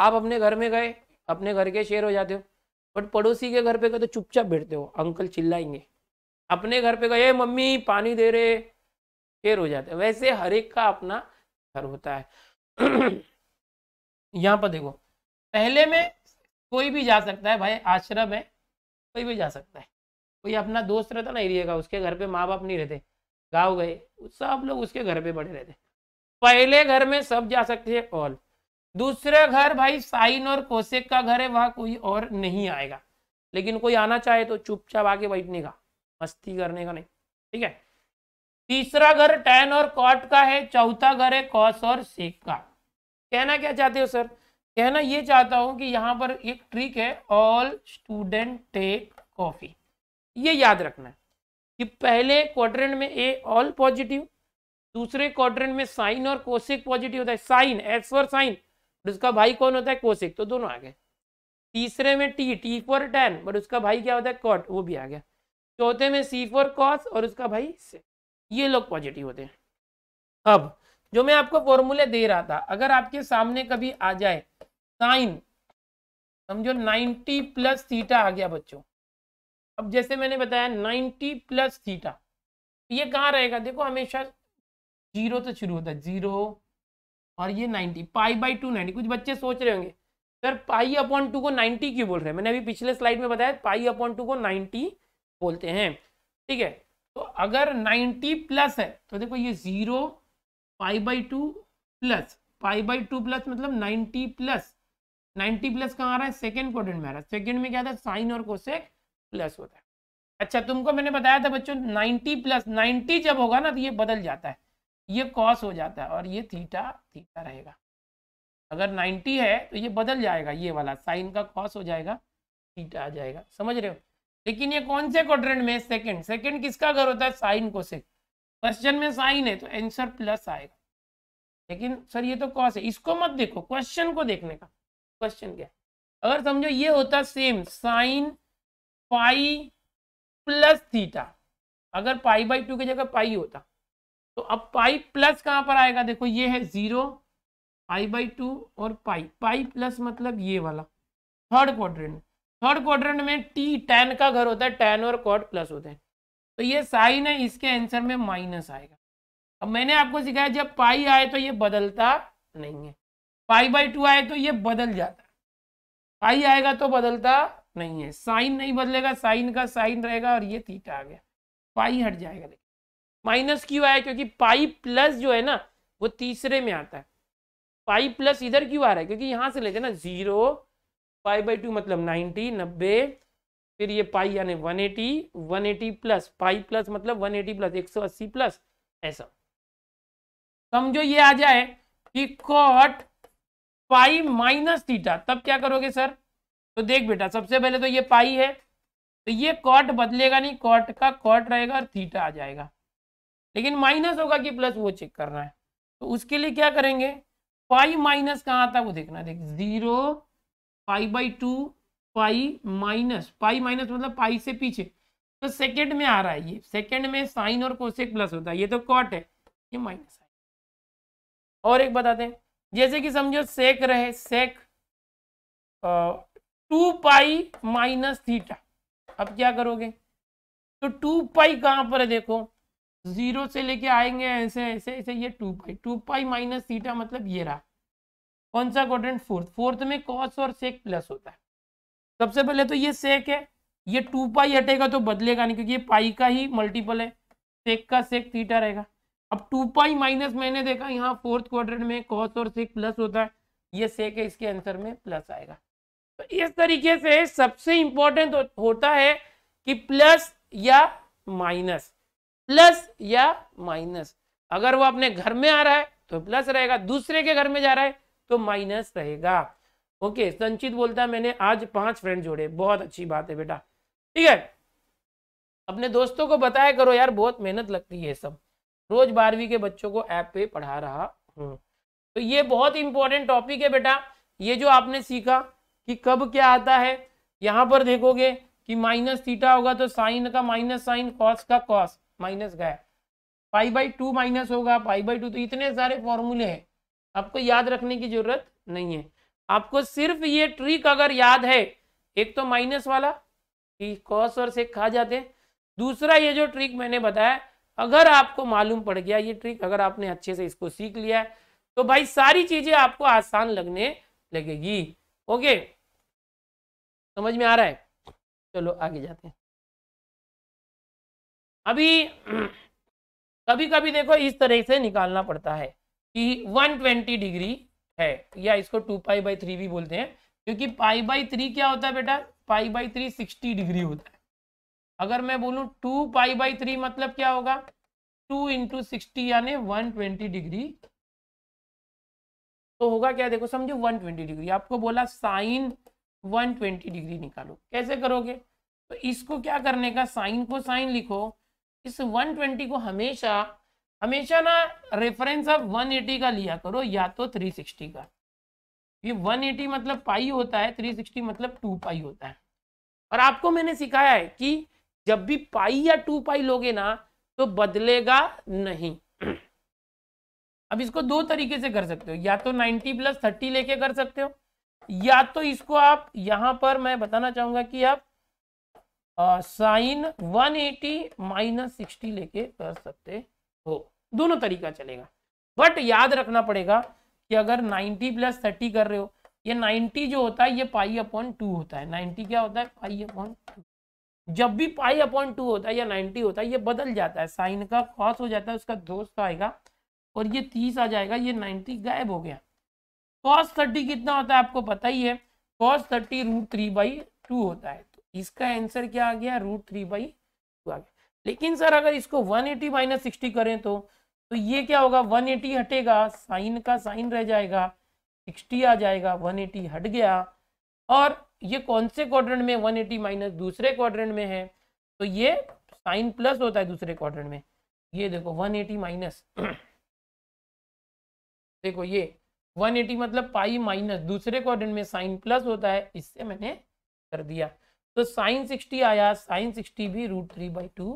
आप अपने घर में गए अपने घर के शेयर हो जाते हो बट पड़ोसी के घर पे गए तो चुपचाप बैठते हो अंकल चिल्लाएंगे अपने घर पे गए मम्मी पानी दे रहे फिर हो जाते वैसे हर एक का अपना घर होता है यहाँ पर देखो पहले में कोई भी जा सकता है भाई आश्रम है कोई भी जा सकता है कोई अपना दोस्त रहता ना एरिया का उसके घर पे माँ बाप नहीं रहते गाँव गए सब लोग उसके घर पे बड़े रहते पहले घर में सब जा सकते हैं ऑल दूसरा घर भाई साइन और कोशेक का घर है वहां कोई और नहीं आएगा लेकिन कोई आना चाहे तो चुपचाप आके बैठने का मस्ती करने का नहीं ठीक है तीसरा घर टैन और कॉट का है चौथा घर है कॉस और सेक का कहना क्या चाहते हो सर कहना ये चाहता हूं कि यहाँ पर एक ट्रिक है ऑल स्टूडेंट टेक कॉफी ये याद रखना है कि पहले क्वाड्रेंट में ए ऑल पॉजिटिव दूसरे क्वाड्रेंट में साइन और कोशिक पॉजिटिव होता है साइन एस और साइन बट तो उसका भाई कौन होता है कोशिक तो दोनों आ गए तीसरे में T T for tan but उसका भाई क्या होता है कॉट वो भी आ गया चौथे में सी फोर कॉस और उसका भाई से ये लोग पॉजिटिव होते हैं अब जो मैं आपको फॉर्मूले दे रहा था अगर आपके सामने कभी आ जाए साइन समझो नाइनटी प्लस थीटा आ गया बच्चों अब जैसे मैंने बताया नाइन्टी प्लस थीटा तो ये कहाँ रहेगा देखो हमेशा जीरो तो शुरू होता है जीरो और ये 90 पाई बाई टू नाइनटी कुछ बच्चे सोच रहे होंगे सर पाई अपॉन टू को 90 क्यों बोल रहे हैं मैंने अभी पिछले स्लाइड में बताया पाई अपॉन टू को 90 बोलते हैं ठीक है तो अगर 90 प्लस है तो देखो ये zero pi by two plus pi by two plus मतलब 90 प्लस 90 प्लस कहाँ आ रहा है सेकेंड क्वाड्रेंट में आ रहा है सेकेंड में क्या था साइन और कोसेक प्लस होता है अच्छा तुमको मैंने बताया था बच्चों 90 प्लस 90 जब होगा ना तो ये बदल जाता है ये कॉस हो जाता है और ये थीटा थीटा रहेगा अगर 90 है तो ये बदल जाएगा ये वाला साइन का कॉस हो जाएगा थीटा आ जाएगा समझ रहे हो लेकिन ये कौन से क्वाड्रेंट में सेकंड सेकंड किसका घर होता है साइन को से क्वेश्चन में साइन है तो आंसर प्लस आएगा लेकिन सर ये तो कॉस है इसको मत देखो क्वेश्चन को देखने का क्वेश्चन क्या अगर समझो ये होता same sine pi plus theta अगर पाई बाई टू की जगह पाई होता तो अब पाई प्लस कहां पर आएगा देखो ये है जीरो पाई बाई टू और पाई पाई प्लस मतलब ये वाला थर्ड क्वाड्रेंट थर्ड क्वाड्रेंट में टी टेन का घर होता है टेन और कॉड प्लस होते हैं तो ये साइन है इसके आंसर में माइनस आएगा अब मैंने आपको सिखाया जब पाई आए तो ये बदलता नहीं है पाई बाई टू आए तो ये बदल जाता है पाई आएगा तो बदलता नहीं है साइन नहीं बदलेगा साइन का साइन रहेगा और ये थीटा आ गया पाई हट जाएगा माइनस क्यों आया क्योंकि पाई प्लस जो है ना वो तीसरे में आता है पाई प्लस इधर क्यों आ रहा है क्योंकि यहाँ से लेते ना जीरो पाई बाई टू मतलब नाइन्टी नब्बे फिर ये पाई यानी one eighty plus pi plus मतलब एटी प्लस अस्सी प्लस ऐसा समझो ये आ जाए कि कॉट पाई माइनस थीटा तब क्या करोगे सर तो देख बेटा सबसे पहले तो ये पाई है तो ये कॉट बदलेगा नहीं कॉट का कॉट रहेगा और थीटा आ जाएगा लेकिन माइनस होगा कि प्लस वो चेक करना है तो उसके लिए क्या करेंगे पाई माइनस कहाँ आता है वो देखना देख zero pi by two pi minus pi minus मतलब पाई से पीछे तो सेकेंड में आ रहा है ये सेकेंड में साइन और कोसेक प्लस होता है ये तो कॉट है ये माइनस है और एक बताते हैं जैसे कि समझो सेक रहे sec two pi minus theta अब क्या करोगे तो टू पाई कहाँ पर है देखो जीरो से लेके आएंगे ऐसे ऐसे ऐसे ये two pi two pi minus theta मतलब ये रहा कौन सा क्वाड्रेंट फोर्थ फोर्थ में कॉस और सेक प्लस होता है सबसे पहले तो ये सेक है ये टू पाई हटेगा तो बदलेगा नहीं क्योंकि ये पाई का ही मल्टीपल है सेक का सेक थीटा रहेगा अब टू पाई माइनस मैंने देखा यहाँ फोर्थ क्वाड्रेंट में कॉस और सेक प्लस होता है ये सेक है इसके आंसर में प्लस आएगा तो इस तरीके से सबसे इंपॉर्टेंट होता है कि प्लस या माइनस प्लस या माइनस अगर वो अपने घर में आ रहा है तो प्लस रहेगा दूसरे के घर में जा रहा है तो माइनस रहेगा ओके संचित बोलता है मैंने आज पांच फ्रेंड जोड़े बहुत अच्छी बात है बेटा ठीक है अपने दोस्तों को बताया करो यार बहुत मेहनत लगती है सब रोज बारहवीं के बच्चों को ऐप पे पढ़ा रहा हूँ तो ये बहुत इंपॉर्टेंट टॉपिक है बेटा ये जो आपने सीखा कि कब क्या आता है यहाँ पर देखोगे कि माइनस थीटा होगा तो साइन का माइनस साइन कॉस का कॉस माइनस गया है पाई बाई टू माइनस होगा पाई बाई टू तो इतने सारे फॉर्मूले हैं आपको याद रखने की जरूरत नहीं है आपको सिर्फ ये ट्रिक अगर याद है एक तो माइनस वाला कि कॉस और से खा जाते हैं दूसरा ये जो ट्रिक मैंने बताया अगर आपको मालूम पड़ गया ये ट्रिक अगर आपने अच्छे से इसको सीख लिया तो भाई सारी चीजें आपको आसान लगने लगेगी ओके समझ में आ रहा है चलो आगे जाते हैं अभी कभी कभी देखो इस तरह से निकालना पड़ता है कि 120 डिग्री है या इसको टू पाई बाई थ्री भी बोलते हैं क्योंकि पाई बाई थ्री क्या होता है बेटा pi by three sixty degree होता है अगर मैं बोलूँ टू पाई बाई थ्री मतलब क्या होगा टू इंटू सिक्सटी यानी वन ट्वेंटी डिग्री तो होगा क्या देखो समझो 120 डिग्री आपको बोला साइन 120 डिग्री निकालो कैसे करोगे तो इसको क्या करने का साइन को साइन लिखो इस 120 को हमेशा हमेशा ना रेफरेंस आप 180 का लिया करो या तो 360 का ये 180 मतलब पाई होता है 360 मतलब टू पाई होता है और आपको मैंने सिखाया है कि जब भी पाई या टू पाई लोगे ना तो बदलेगा नहीं अब इसको दो तरीके से कर सकते हो या तो 90 प्लस 30 लेके कर सकते हो या तो इसको आप यहां पर मैं बताना चाहूंगा कि आप साइन 180 एटी माइनस सिक्सटी लेके कर सकते हो दोनों तरीका चलेगा बट याद रखना पड़ेगा कि अगर 90 प्लस थर्टी कर रहे हो ये 90 जो होता है ये पाई अपॉन टू होता है 90 क्या होता है पाई अपॉन टू जब भी पाई अपॉन टू होता है या 90 होता है ये बदल जाता है साइन का कॉस हो जाता है उसका दोस्त आएगा और ये 30 आ जाएगा ये 90 गायब हो गया कॉस 30 कितना होता है आपको पता ही है cos 30 root three by two होता है इसका आंसर क्या आ गया रूट थ्री बाई टू आ गया लेकिन सर अगर इसको 180 एटी माइनस सिक्सटी करें तो तो ये क्या होगा 180 हटेगा साइन का साइन रह जाएगा 60 आ जाएगा 180 हट गया और ये कौन से क्वाड्रेंट में 180 एटी माइनस दूसरे क्वाड्रेंट में है तो ये साइन प्लस होता है दूसरे क्वाड्रेंट में ये देखो 180 एटी माइनस देखो ये 180 मतलब पाई माइनस दूसरे क्वाड्रेंट में साइन प्लस होता है इससे मैंने कर दिया तो साइन सिक्सटी आया साइन सिक्सटी भी रूट थ्री बाई टू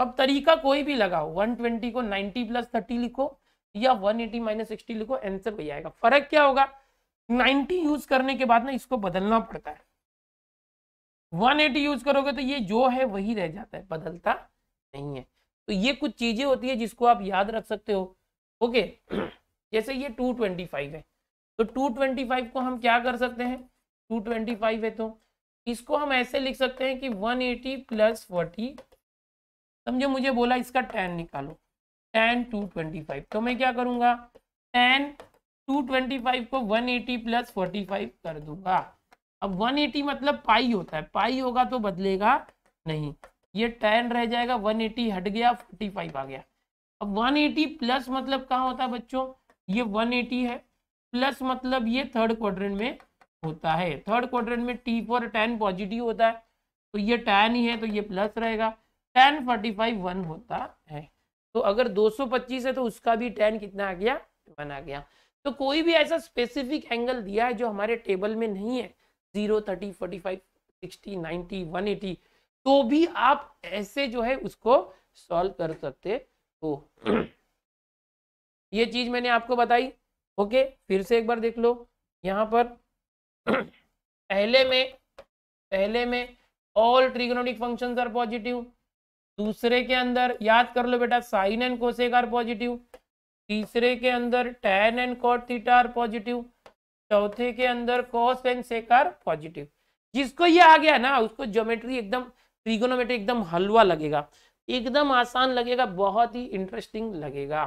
अब तरीका कोई भी लगाओ 120 को 90 प्लस थर्टी लिखो या 180 एटी माइनस सिक्सटी लिखो आंसर वही आएगा फर्क क्या होगा 90 यूज करने के बाद ना इसको बदलना पड़ता है 180 यूज करोगे तो ये जो है वही रह जाता है बदलता नहीं है तो ये कुछ चीजें होती है जिसको आप याद रख सकते हो ओके जैसे ये 225 है तो 225 को हम क्या कर सकते हैं 225 है तो इसको हम ऐसे लिख सकते हैं कि 180 एटी प्लस फोर्टी समझो मुझे बोला इसका टेन निकालो टेन टू ट्वेंटी फाइव तो मैं क्या करूंगा टेन टू ट्वेंटी फाइव को 180 एटी प्लस फोर्टी फाइव कर दूंगा अब 180 मतलब पाई होता है पाई होगा तो बदलेगा नहीं ये टेन रह जाएगा 180 हट गया 45 आ गया अब 180 प्लस मतलब कहाँ होता है बच्चों ये 180 है प्लस मतलब ये थर्ड क्वाड्रेंट में होता है थर्ड क्वार्टर में टी फोर टेन पॉजिटिव होता है तो ये टेन ही है तो ये प्लस रहेगा टेन फोर्टी फाइव वन होता है तो अगर दो सौ पच्चीस है तो उसका भी टेन कितना आ गया वन आ गया तो कोई भी ऐसा स्पेसिफिक एंगल दिया है जो हमारे टेबल में नहीं है zero thirty forty five sixty ninety one eighty तो भी आप ऐसे जो है उसको सॉल्व कर सकते हो ये चीज मैंने आपको बताई ओके फिर से एक बार देख लो यहाँ पर पहले में पहले में all trigonometric function are positive दूसरे के अंदर याद कर लो बेटा sine and cosec are positive तीसरे के अंदर tan and cot theta are positive चौथे के अंदर cos and sec are positive जिसको ये आ गया ना उसको ज्योमेट्री एकदम ट्रिगोनोमेट्री एकदम हलवा लगेगा एकदम आसान लगेगा बहुत ही इंटरेस्टिंग लगेगा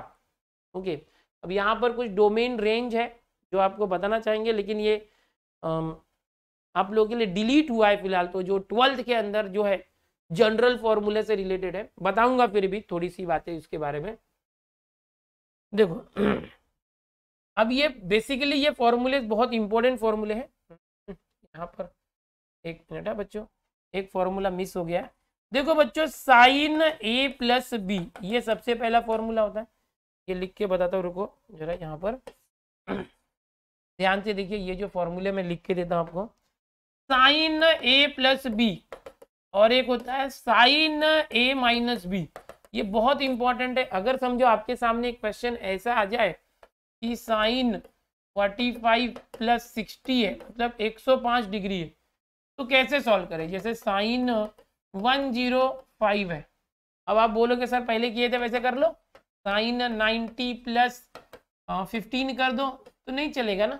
ओके अब यहाँ पर कुछ डोमेन रेंज है जो आपको बताना चाहेंगे लेकिन ये आप लोगों के लिए डिलीट हुआ है फिलहाल तो जो ट्वेल्थ के अंदर जो है जनरल फॉर्मूले से रिलेटेड है बताऊंगा फिर भी थोड़ी सी बातें इसके बारे में देखो अब ये बेसिकली ये फॉर्मूले बहुत इंपॉर्टेंट फॉर्मूले हैं यहाँ पर एक मिनट है हाँ, बच्चों एक फॉर्मूला मिस हो गया देखो बच्चों साइन ए प्लस बी ये सबसे पहला फॉर्मूला होता है ये लिख के बताता हूँ रुको जरा यहाँ पर ध्यान से देखिए ये जो फॉर्मूले में लिख के देता हूँ आपको साइन ए प्लस बी और एक होता है साइन ए माइनस बी ये बहुत इंपॉर्टेंट है अगर समझो आपके सामने एक क्वेश्चन ऐसा आ जाए कि साइन 45 प्लस 60 है मतलब 105 डिग्री है तो कैसे सॉल्व करें जैसे साइन 105 है अब आप बोलोगे सर पहले किए थे वैसे कर लो साइन 90 प्लस फिफ्टीन कर दो तो नहीं चलेगा ना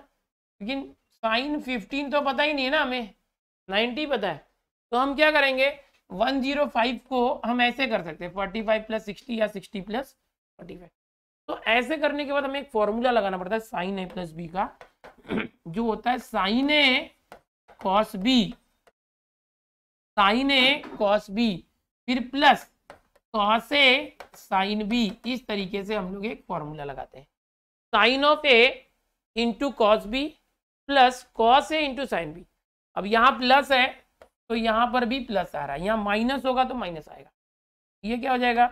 लेकिन साइन फिफ्टीन तो पता ही नहीं है ना हमें नाइनटी पता है तो हम क्या करेंगे वन जीरो फाइव को हम ऐसे कर सकते हैं फोर्टी फाइव प्लस सिक्सटी या सिक्सटी प्लस फोर्टी फाइव तो ऐसे करने के बाद हमें एक फॉर्मूला लगाना पड़ता है साइन ए प्लस बी का जो होता है sine A cos B sine A cos B फिर plus cos A sine B इस तरीके से हम लोग एक फॉर्मूला लगाते हैं sine of A into cos B plus cos है इंटू साइन बी अब यहाँ प्लस है तो यहाँ पर भी प्लस आ रहा है यहाँ माइनस होगा तो माइनस आएगा ये क्या हो जाएगा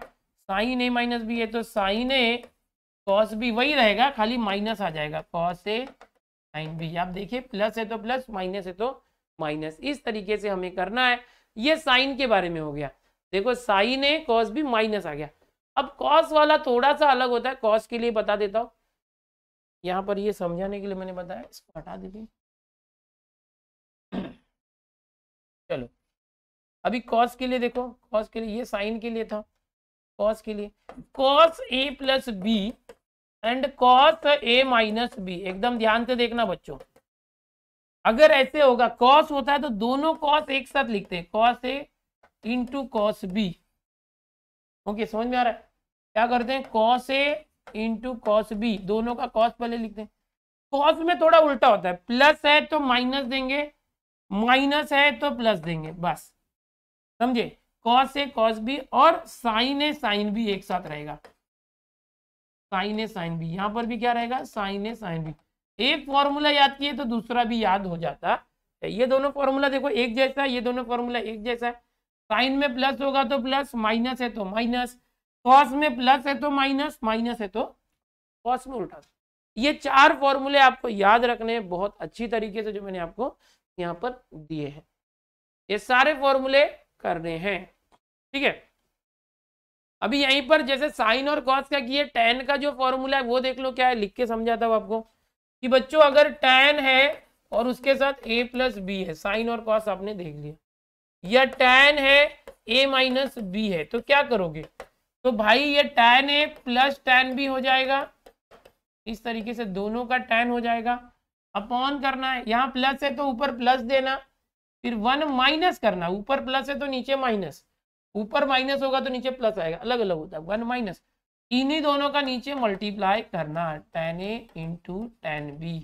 साइन ए माइनस बी है तो साइन ए कॉस बी वही रहेगा खाली माइनस आ जाएगा कॉस ए साइन बी आप देखिए प्लस है तो प्लस माइनस है तो माइनस इस तरीके से हमें करना है ये साइन के बारे में हो गया देखो sine A cos B minus आ गया अब कॉस वाला थोड़ा सा अलग होता है कॉस के लिए बता देता हूँ यहाँ पर ये समझाने के लिए मैंने बताया इसको हटा दीजिए चलो अभी कॉस के लिए देखो कॉस के लिए ये साइन के लिए था कॉस के लिए cos A plus B and cos A minus B एकदम ध्यान से देखना बच्चों अगर ऐसे होगा कॉस होता है तो दोनों कॉस एक साथ लिखते हैं cos A into cos B okay समझ में आ रहा है क्या करते हैं cos A into cos B दोनों का कॉस पहले लिख दें कॉस में थोड़ा उल्टा होता है प्लस है तो माइनस देंगे माइनस है तो प्लस देंगे बस समझे कॉस ए कॉस बी और साइन ए साइन बी एक साथ रहेगा साइन ए साइन बी यहां पर भी क्या रहेगा साइन ए साइन बी एक फॉर्मूला याद किए तो दूसरा भी याद हो जाता है ये दोनों फॉर्मूला देखो एक जैसा है ये दोनों फॉर्मूला एक जैसा है साइन में प्लस होगा तो प्लस माइनस है तो माइनस कॉस में प्लस है तो माइनस माइनस है तो कॉस में उल्टा ये चार फॉर्मूले आपको याद रखने हैं बहुत अच्छी तरीके से जो मैंने आपको यहाँ पर दिए हैं ये सारे फॉर्मूले करने हैं ठीक है अभी यहीं पर जैसे साइन और कॉस का किए टेन का जो फॉर्मूला है वो देख लो क्या है लिख के समझाता हूँ आपको कि बच्चों अगर टेन है और उसके साथ ए प्लस बी है साइन और कॉस आपने देख लिया या टेन है ए माइनस बी है तो क्या करोगे तो भाई ये tan A plus tan B हो जाएगा इस तरीके से दोनों का टेन हो जाएगा अपॉन करना है यहाँ प्लस है तो ऊपर प्लस देना फिर वन माइनस करना ऊपर प्लस है तो नीचे माइनस ऊपर माइनस होगा तो नीचे प्लस आएगा अलग अलग होता है वन माइनस इन्हीं दोनों का नीचे मल्टीप्लाई करना tan A into tan B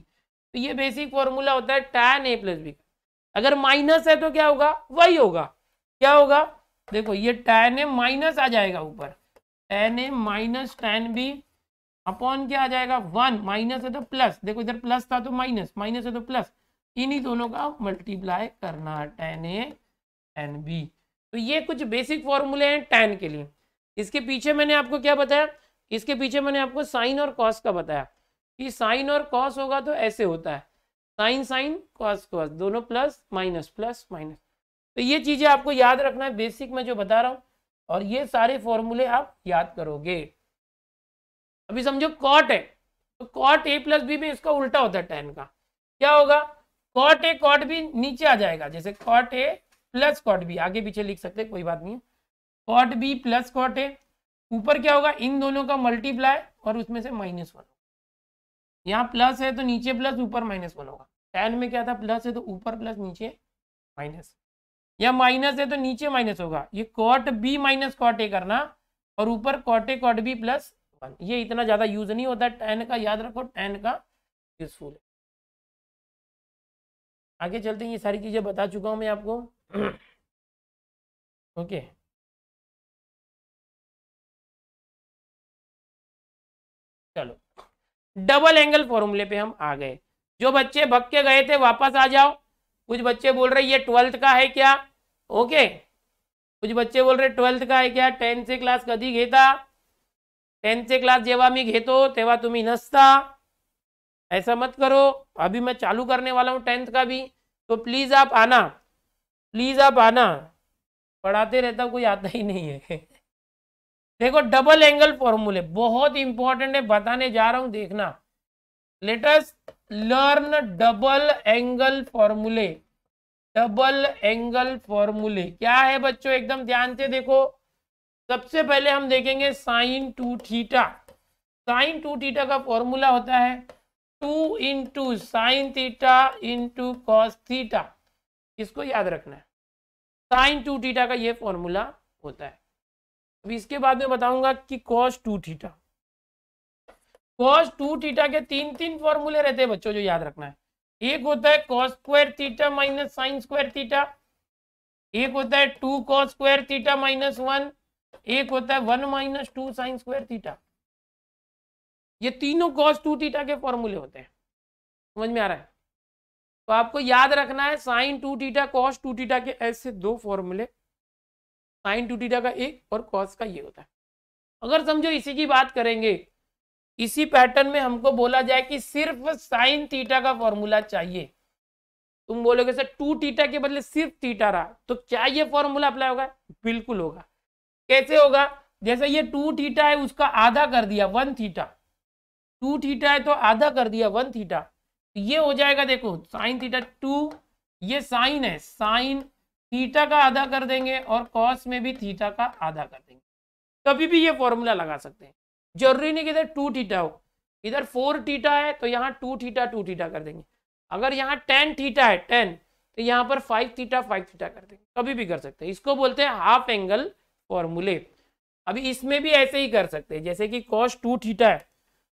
तो ये बेसिक फॉर्मूला होता है टेन ए प्लस बी अगर माइनस है तो क्या होगा वही होगा क्या होगा देखो ये टेन ए माइनस आ जाएगा ऊपर tan A minus tan B upon क्या आ जाएगा वन माइनस है तो प्लस देखो इधर प्लस था तो माइनस माइनस है तो प्लस इन्हीं दोनों का मल्टीप्लाई करना टेन ए एन बी तो ये कुछ बेसिक फॉर्मूले हैं टेन के लिए इसके पीछे मैंने आपको क्या बताया इसके पीछे मैंने आपको साइन और कॉस का बताया कि साइन और कॉस होगा तो ऐसे होता है साइन साइन कॉस कॉस दोनों प्लस माइनस प्लस माइनस तो ये चीज़ें आपको याद रखना है बेसिक मैं जो बता रहा हूँ और ये सारे फॉर्मूले आप याद करोगे अभी समझो कॉट है तो कॉट ए प्लस बी में इसका उल्टा होता है टेन का क्या होगा कॉट ए कॉट बी नीचे आ जाएगा जैसे cot A plus cot B आगे पीछे लिख सकते कोई बात नहीं cot B plus cot A ऊपर क्या होगा इन दोनों का मल्टीप्लाई और उसमें से माइनस वन यहाँ प्लस है तो नीचे प्लस ऊपर माइनस वन होगा टेन में क्या था प्लस है तो ऊपर प्लस नीचे माइनस या माइनस है तो नीचे माइनस होगा ये cot B minus cot A करना और ऊपर cot A cot B plus one ये इतना ज़्यादा यूज नहीं होता टेन का याद रखो टेन का यूजफुल आगे चलते हैं ये सारी चीज़ें बता चुका हूं मैं आपको ओके चलो डबल एंगल फॉर्मूले पे हम आ गए जो बच्चे भग के गए थे वापस आ जाओ कुछ बच्चे बोल रहे ये ट्वेल्थ का है क्या ओके कुछ बच्चे बोल रहे ट्वेल्थ का है क्या टेन्थ से क्लास कभी घेता टेन्थ से क्लास जेवा मैं घेतो तेवा तुम्हें नसता ऐसा मत करो अभी मैं चालू करने वाला हूँ टेंथ का भी तो प्लीज़ आप आना प्लीज़ आप आना पढ़ाते रहता कोई आता ही नहीं है देखो डबल एंगल फॉर्मूले बहुत इंपॉर्टेंट है बताने जा रहा हूं देखना लेटेस्ट लर्न डबल एंगल फॉर्मूले डबल एंगल फॉर्मूले क्या है बच्चों एकदम ध्यान से देखो सबसे पहले हम देखेंगे sine two theta sine two theta का फॉर्मूला होता है two into sine theta into cos theta इसको याद रखना है साइन टू थीटा का ये फॉर्मूला होता है अब इसके बाद में बताऊंगा कि cos two theta cos two theta के तीन तीन फॉर्मूले रहते हैं बच्चों जो याद रखना है एक होता है cos square theta minus sine square theta एक होता है two cos square theta minus one एक होता है one minus two sine square theta ये तीनों कॉस टू थीटा के फॉर्मूले होते हैं समझ में आ रहा है तो आपको याद रखना है sine two theta cos two theta के ऐसे दो फॉर्मूले साइन टू थीटा का एक और कॉस का ये होता है अगर समझो इसी की बात करेंगे इसी पैटर्न में हमको बोला जाए कि सिर्फ साइन थीटा का फॉर्मूला चाहिए तुम बोलोगे सर टू टीटा के बदले सिर्फ टीटा रहा तो क्या ये फॉर्मूला अप्लाई होगा बिल्कुल होगा कैसे होगा जैसे ये टू थीटा है उसका आधा कर दिया वन थीटा टू थीटा है तो आधा कर दिया वन थीटा तो ये हो जाएगा देखो साइन थीटा टू ये साइन है साइन थीटा का आधा कर देंगे और कॉस में भी थीटा का आधा कर देंगे कभी भी ये फॉर्मूला लगा सकते हैं जरूरी नहीं कि इधर टू थीटा हो इधर फोर थीटा है तो यहाँ टू थीटा टू थीटा कर देंगे अगर यहाँ टेन थीटा है टेन तो यहाँ पर फाइव थीटा फाइव थीटा कर देंगे कभी भी कर सकते हैं इसको बोलते हैं हाफ एंगल फॉर्मूले अभी इसमें भी ऐसे ही कर सकते हैं जैसे कि कॉस टू थीटा है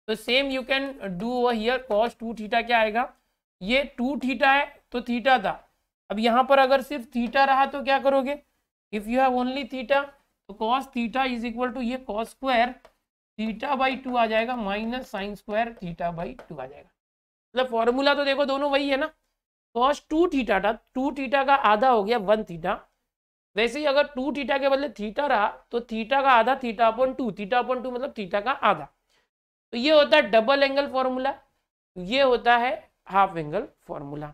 तो same you can do over here cos two theta क्या आएगा ये टू थीटा है तो थीटा था अब यहाँ पर अगर सिर्फ थीटा रहा तो क्या करोगे if you have only theta तो cos theta is equal to ये cos square theta by two आ जाएगा minus sine square theta by two आ जाएगा मतलब फॉर्मूला तो देखो दोनों वही है ना कॉस टू थीटा था टू थीटा का आधा हो गया वन थीटा वैसे ही अगर टू थीटा के बदले थीटा रहा तो थीटा का आधा theta upon two theta upon two मतलब थीटा का आधा तो ये होता है डबल एंगल फॉर्मूला ये होता है हाफ एंगल फॉर्मूला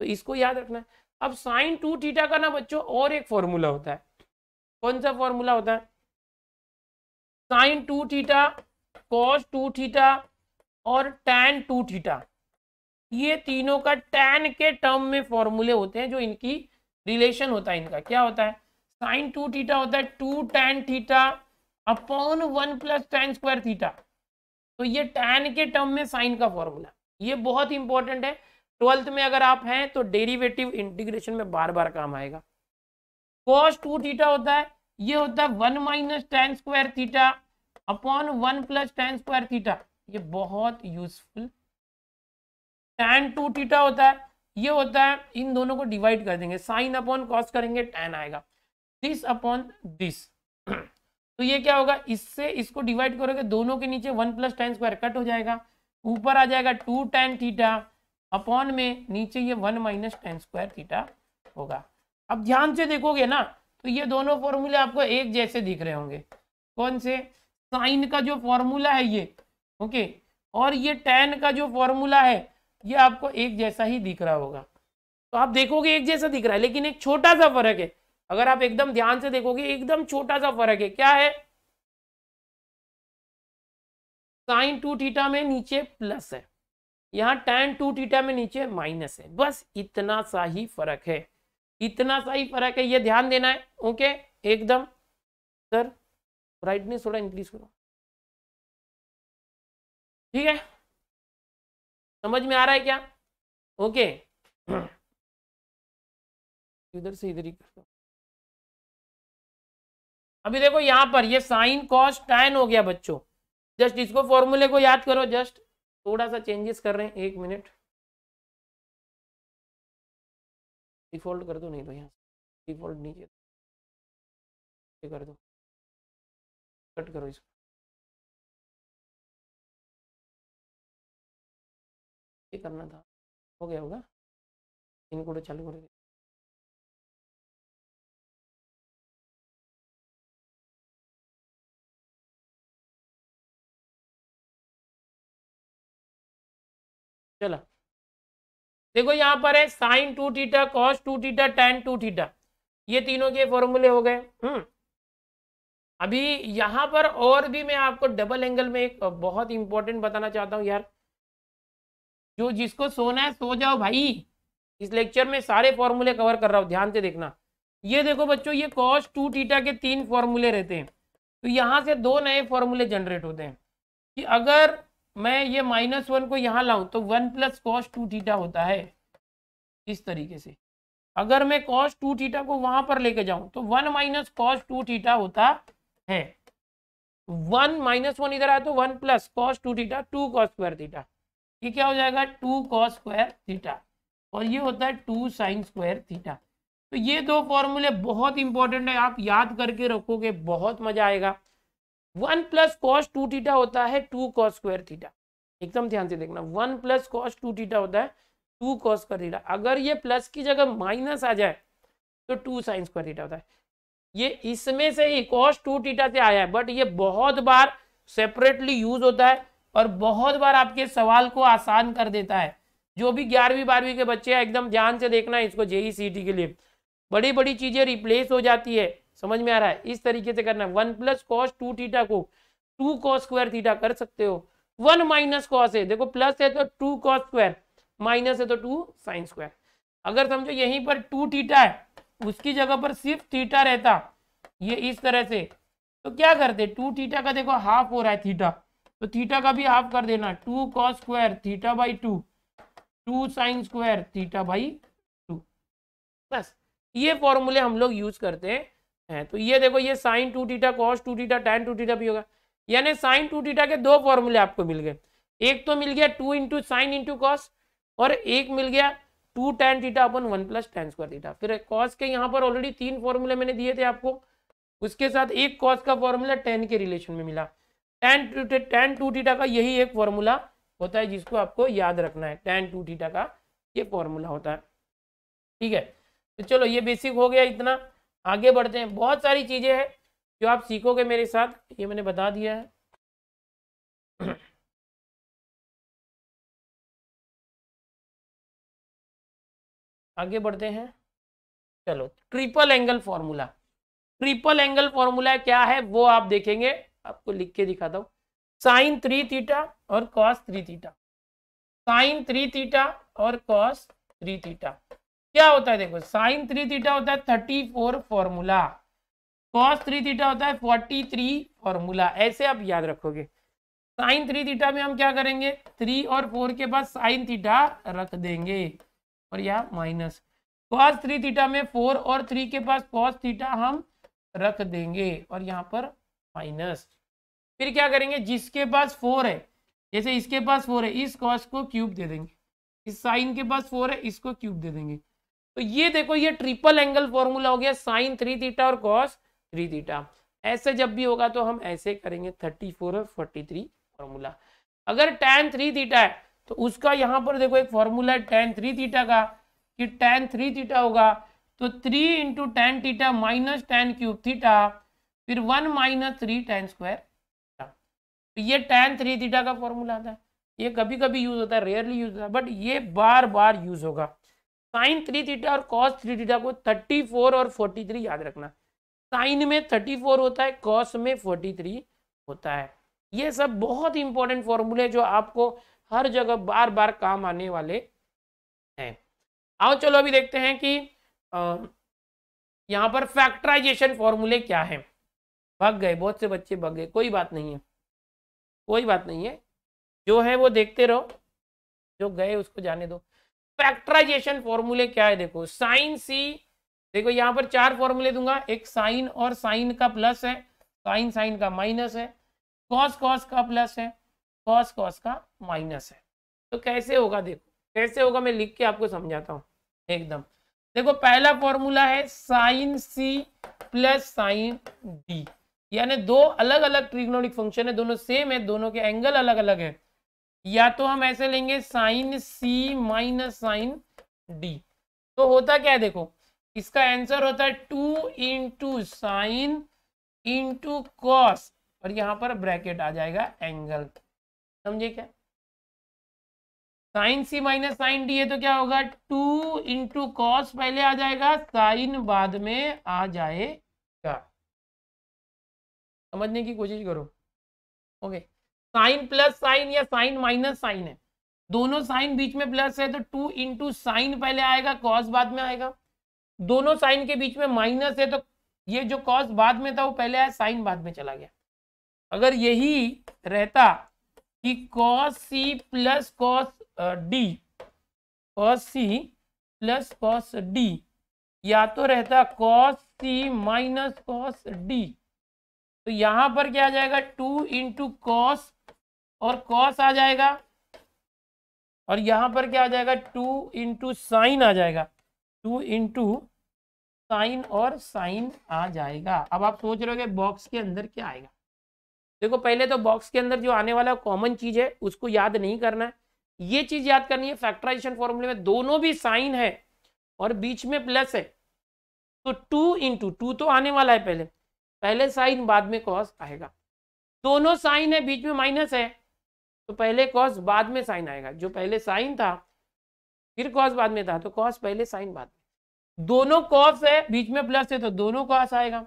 तो इसको याद रखना है अब साइन टू थीटा का ना बच्चों और एक फॉर्मूला होता है कौन सा फॉर्मूला होता है sine two theta cos two theta और टैन टू थीटा ये तीनों का टैन के टर्म में फॉर्मूले होते हैं जो इनकी रिलेशन होता है इनका क्या होता है साइन टू थीटा होता है two tan theta upon one plus tan square theta तो ये टैन के टर्म में साइन का फॉर्मूला ये बहुत इंपॉर्टेंट है ट्वेल्थ में अगर आप हैं तो डेरिवेटिव इंटीग्रेशन में बार बार काम आएगा कॉस टू थीटा होता है ये होता है one minus tan square theta upon one plus tan square theta ये बहुत यूजफुल टेन टू थीटा होता है ये होता है इन दोनों को डिवाइड कर देंगे साइन अपॉन कॉस करेंगे टेन आएगा दिस अपॉन दिस तो ये क्या होगा इससे इसको डिवाइड करोगे दोनों के नीचे one plus tan square cut हो जाएगा ऊपर आ जाएगा टू टेन थीटा अपॉन में नीचे ये one minus tan square theta होगा अब ध्यान से देखोगे ना तो ये दोनों फॉर्मूले आपको एक जैसे दिख रहे होंगे कौन से साइन का जो फॉर्मूला है ये ओके और ये टेन का जो फॉर्मूला है ये आपको एक जैसा ही दिख रहा होगा तो आप देखोगे एक जैसा दिख रहा है लेकिन एक छोटा सा फर्क है अगर आप एकदम ध्यान से देखोगे एकदम छोटा सा फर्क है क्या है साइन टू थीटा में नीचे प्लस है यहाँ टेन टू थीटा में नीचे माइनस है बस इतना सा ही फर्क है इतना सा ही फर्क है ये ध्यान देना है ओके एकदम सर ब्राइटनेस थोड़ा इंक्रीज करो ठीक है समझ में आ रहा है क्या ओके इधर से इधर ही करता अभी देखो यहां पर ये साइन कॉस टैन हो गया बच्चों जस्ट इसको फॉर्मूले को याद करो जस्ट थोड़ा सा चेंजेस कर रहे हैं एक मिनट डिफ़ॉल्ट कर दो नहीं तो यहाँ डिफ़ॉल्ट नहीं किया कर दो कट करो इसको ये करना था हो गया होगा इनको तो चालू कर चला देखो यहाँ पर है sine two theta cos two theta tan two theta ये तीनों के फॉर्मूले हो गए हम्म। अभी यहाँ पर और भी मैं आपको डबल एंगल में एक बहुत इंपॉर्टेंट बताना चाहता हूँ यार जो जिसको सोना है सो जाओ भाई इस लेक्चर में सारे फॉर्मूले कवर कर रहा हूँ ध्यान से देखना ये देखो बच्चों ये कॉस टू टीटा के तीन फॉर्मूले रहते हैं तो यहाँ से दो नए फॉर्मूले जनरेट होते हैं कि अगर मैं ये माइनस वन को यहाँ लाऊं तो one plus cos two theta होता है इस तरीके से अगर मैं कॉस टू थीटा को वहां पर लेके जाऊं तो one minus cos two theta होता है वन माइनस वन इधर आया तो one plus cos two theta two cos square theta ये क्या हो जाएगा टू कॉस स्क्वायर थीटा और ये होता है टू साइन स्क्वायर थीटा तो ये दो फॉर्मूले बहुत इंपॉर्टेंट है आप याद करके रखोगे बहुत मजा आएगा one plus cos two theta होता है टू कॉस स्क्वायर थीटा एकदम ध्यान से देखना one plus cos two theta होता है टू कॉस स्क्वायर थीटा अगर ये प्लस की जगह माइनस आ जाए तो टू साइन स्क्वायर थीटा होता है ये इसमें से ही कॉस टू टीटा से आया है बट ये बहुत बार सेपरेटली यूज होता है और बहुत बार आपके सवाल को आसान कर देता है जो भी ग्यारहवीं बारहवीं के बच्चे हैं एकदम ध्यान से देखना है इसको जेई सी के लिए बड़ी बड़ी चीज़ें रिप्लेस हो जाती है समझ में आ रहा है इस तरीके से करना one plus cos two theta को टू कॉस स्क्वायर थीटा कर सकते हो वन माइनस कॉस है देखो प्लस है तो टू कॉस स्क्वायर माइनस है तो टू साइन स्क्वायर अगर समझो यहीं पर टू थीटा है उसकी जगह पर सिर्फ थीटा रहता ये इस तरह से तो क्या करते टू थीटा का देखो हाफ हो रहा है थीटा तो थीटा का भी हाफ कर देना two cos square theta by two two sine square theta by two बस ये फॉर्मूले हम लोग यूज करते हैं है तो ये देखो ये sine two theta cos two theta tan two theta भी होगा यानी साइन टू टीटा के दो फॉर्मूले आपको मिल गए एक तो मिल गया two into sine into cos और एक मिल गया two tan theta upon one plus tan square theta फिर कॉस के यहाँ पर ऑलरेडी तीन फॉर्मूले मैंने दिए थे आपको उसके साथ एक कॉस का फॉर्मूला टेन के रिलेशन में मिला tan two tan two theta का यही एक फॉर्मूला होता है जिसको आपको याद रखना है टेन टू टीटा का ये फॉर्मूला होता है ठीक है तो चलो ये बेसिक हो गया इतना आगे बढ़ते हैं बहुत सारी चीज़ें हैं जो आप सीखोगे मेरे साथ ये मैंने बता दिया है आगे बढ़ते हैं चलो triple angle formula triple angle formula क्या है वो आप देखेंगे आपको लिख के दिखाता हूँ साइन थ्री थीटा और cos three theta sine three theta और कॉस थ्री थीटा क्या होता है देखो साइन थ्री थीटा होता है thirty four formula cos three theta होता है फोर्टी थ्री फॉर्मूला ऐसे आप याद रखोगे साइन थ्री थीटा में हम क्या करेंगे थ्री और फोर के पास साइन थीटा रख देंगे और या माइनस कॉस थ्री थीटा में फोर और थ्री के पास कॉस थीटा हम रख देंगे और यहाँ पर माइनस फिर क्या करेंगे जिसके पास फोर है जैसे इसके पास फोर है इस कॉस को क्यूब दे देंगे इस साइन के पास फोर है इसको क्यूब दे देंगे तो ये देखो ये ट्रिपल एंगल फॉर्मूला हो गया साइन थ्री थीटा और कॉस थ्री थीटा ऐसे जब भी होगा तो हम ऐसे करेंगे थर्टी फोर और फोर्टी थ्री फॉर्मूला अगर टेन थ्री थीटा है तो उसका यहाँ पर देखो एक फॉर्मूला है टेन थ्री थीटा का कि टेन थ्री थीटा होगा तो three into tan theta minus tan cube theta फिर one minus three tan square तो ये टेन थ्री थीटा का फॉर्मूला आता है ये कभी कभी यूज होता है रेयरली यूज होता है बट ये बार बार यूज होगा साइन थ्री थीटा और कॉस थ्री थीटा को थर्टी फोर और फोर्टी थ्री याद रखना साइन में थर्टी फोर होता है कॉस में फोर्टी थ्री होता है ये सब बहुत इंपॉर्टेंट फॉर्मूले जो आपको हर जगह बार बार काम आने वाले हैं आओ चलो अभी देखते हैं कि आ, यहाँ पर फैक्टराइजेशन फॉर्मूले क्या है भग गए बहुत से बच्चे भग गए कोई बात नहीं है कोई बात नहीं है जो है वो देखते रहो जो गए उसको जाने दो फैक्टराइजेशन फॉर्मूले क्या है देखो साइन सी देखो यहाँ पर चार फॉर्मूले दूंगा एक साइन और साइन का प्लस है साइन साइन का माइनस है कॉस कॉस का प्लस है कॉस कॉस का माइनस है तो कैसे होगा देखो कैसे होगा मैं लिख के आपको समझाता हूँ एकदम देखो पहला फॉर्मूला है sine C plus sine D यानी दो अलग अलग ट्रिग्नोडिक फंक्शन है दोनों सेम है दोनों के एंगल अलग अलग है या तो हम ऐसे लेंगे sine C minus sine D तो होता क्या है देखो इसका आंसर होता है two into sine into cos और यहां पर ब्रैकेट आ जाएगा एंगल समझे क्या sine C minus sine D है तो क्या होगा टू इंटू कॉस पहले आ जाएगा साइन बाद में आ जाएगा समझने की कोशिश करो okay okay. Sine plus sine या साइन माइनस साइन है दोनों साइन बीच में प्लस है तो टू इंटू साइन पहले आएगा कॉस बाद में आएगा दोनों साइन के बीच में माइनस है तो ये जो कॉस बाद में था वो पहले आया साइन बाद में चला गया अगर यही रहता कि cos C plus cos D cos C plus cos D या तो रहता cos C minus cos D तो यहां पर क्या आ जाएगा टू इंटू कॉस और कॉस आ जाएगा और यहां पर क्या आ जाएगा टू इंटू साइन आ जाएगा टू इंटू साइन और साइन आ जाएगा अब आप सोच रहे हो बॉक्स के अंदर क्या आएगा देखो पहले तो बॉक्स के अंदर जो आने वाला कॉमन चीज है उसको याद नहीं करना है ये चीज याद करनी है फैक्टराइजेशन फॉर्मूले में दोनों भी साइन है और बीच में प्लस है तो टू इंटू टू तो आने वाला है पहले पहले साइन बाद में कॉस आएगा दोनों साइन है बीच में माइनस है तो पहले कॉस बाद में साइन आएगा जो पहले साइन था फिर कॉस बाद में था तो कॉस पहले साइन बाद में दोनों कॉस है बीच में प्लस है तो दोनों कॉस आएगा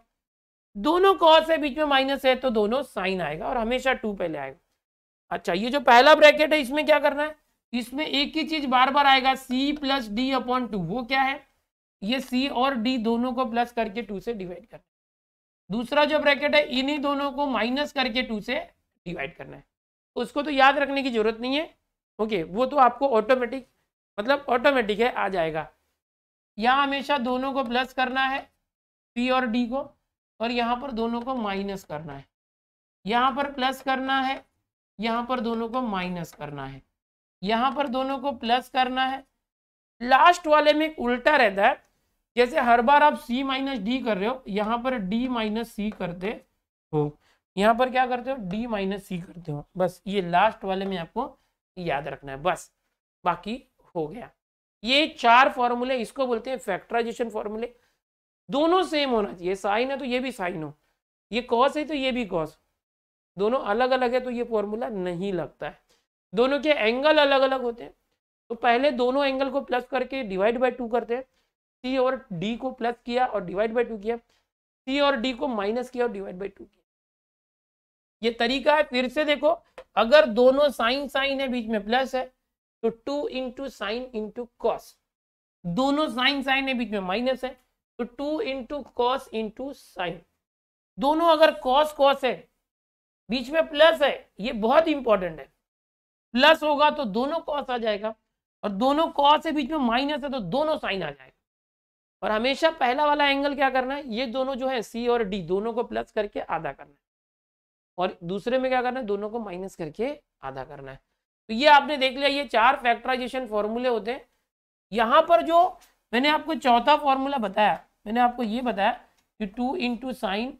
दोनों कॉस है बीच में माइनस है तो दोनों साइन आएगा और हमेशा टू पहले आएगा अच्छा ये जो पहला ब्रैकेट है इसमें क्या करना है इसमें एक ही चीज बार बार आएगा C plus D upon two वो क्या है ये सी और डी दोनों को प्लस करके टू से डिवाइड करना है दूसरा जो ब्रैकेट है इन्हीं दोनों को माइनस करके टू से डिवाइड करना है उसको तो याद रखने की ज़रूरत नहीं है ओके वो तो आपको ऑटोमेटिक मतलब ऑटोमेटिक है आ जाएगा यहाँ हमेशा दोनों को प्लस करना है पी और डी को और यहाँ पर दोनों को माइनस करना है यहाँ पर प्लस करना है यहाँ पर दोनों को माइनस करना है यहाँ पर दोनों को प्लस करना है लास्ट वाले में उल्टा रहता है जैसे हर बार आप सी माइनस डी कर रहे हो यहाँ पर डी माइनस सी करते हो यहाँ पर क्या करते हो डी माइनस सी करते हो बस ये लास्ट वाले में आपको याद रखना है बस बाकी हो गया ये चार फॉर्मूले इसको बोलते हैं फैक्टराइजेशन फॉर्मूले दोनों सेम होना चाहिए साइन है तो ये भी साइन हो ये कॉस है तो ये भी कॉस दोनों अलग अलग है तो ये फॉर्मूला नहीं लगता है दोनों के एंगल अलग अलग होते हैं तो पहले दोनों एंगल को प्लस करके डिवाइड बाई टू करते हैं सी और डी को प्लस किया और डिवाइड बाई टू किया सी और डी को माइनस किया और डिवाइड बाई टू ये तरीका है फिर से देखो अगर दोनों साइन साइन है बीच में प्लस है तो two into sine into cos दोनों साइन साइन है बीच में माइनस है तो two into cos into sine दोनों अगर कॉस कॉस है बीच में प्लस है ये बहुत इंपॉर्टेंट है प्लस होगा तो दोनों कॉस आ जाएगा और दोनों कॉस है बीच में माइनस है तो दोनों साइन आ जाएगा और हमेशा पहला वाला एंगल क्या करना है ये दोनों जो है सी और डी दोनों को प्लस करके आधा करना है और दूसरे में क्या करना है दोनों को माइनस करके आधा करना है तो ये आपने देख लिया ये चार फैक्टराइजेशन फॉर्मूले होते हैं यहाँ पर जो मैंने आपको चौथा फॉर्मूला बताया मैंने आपको ये बताया कि टू इंटू साइन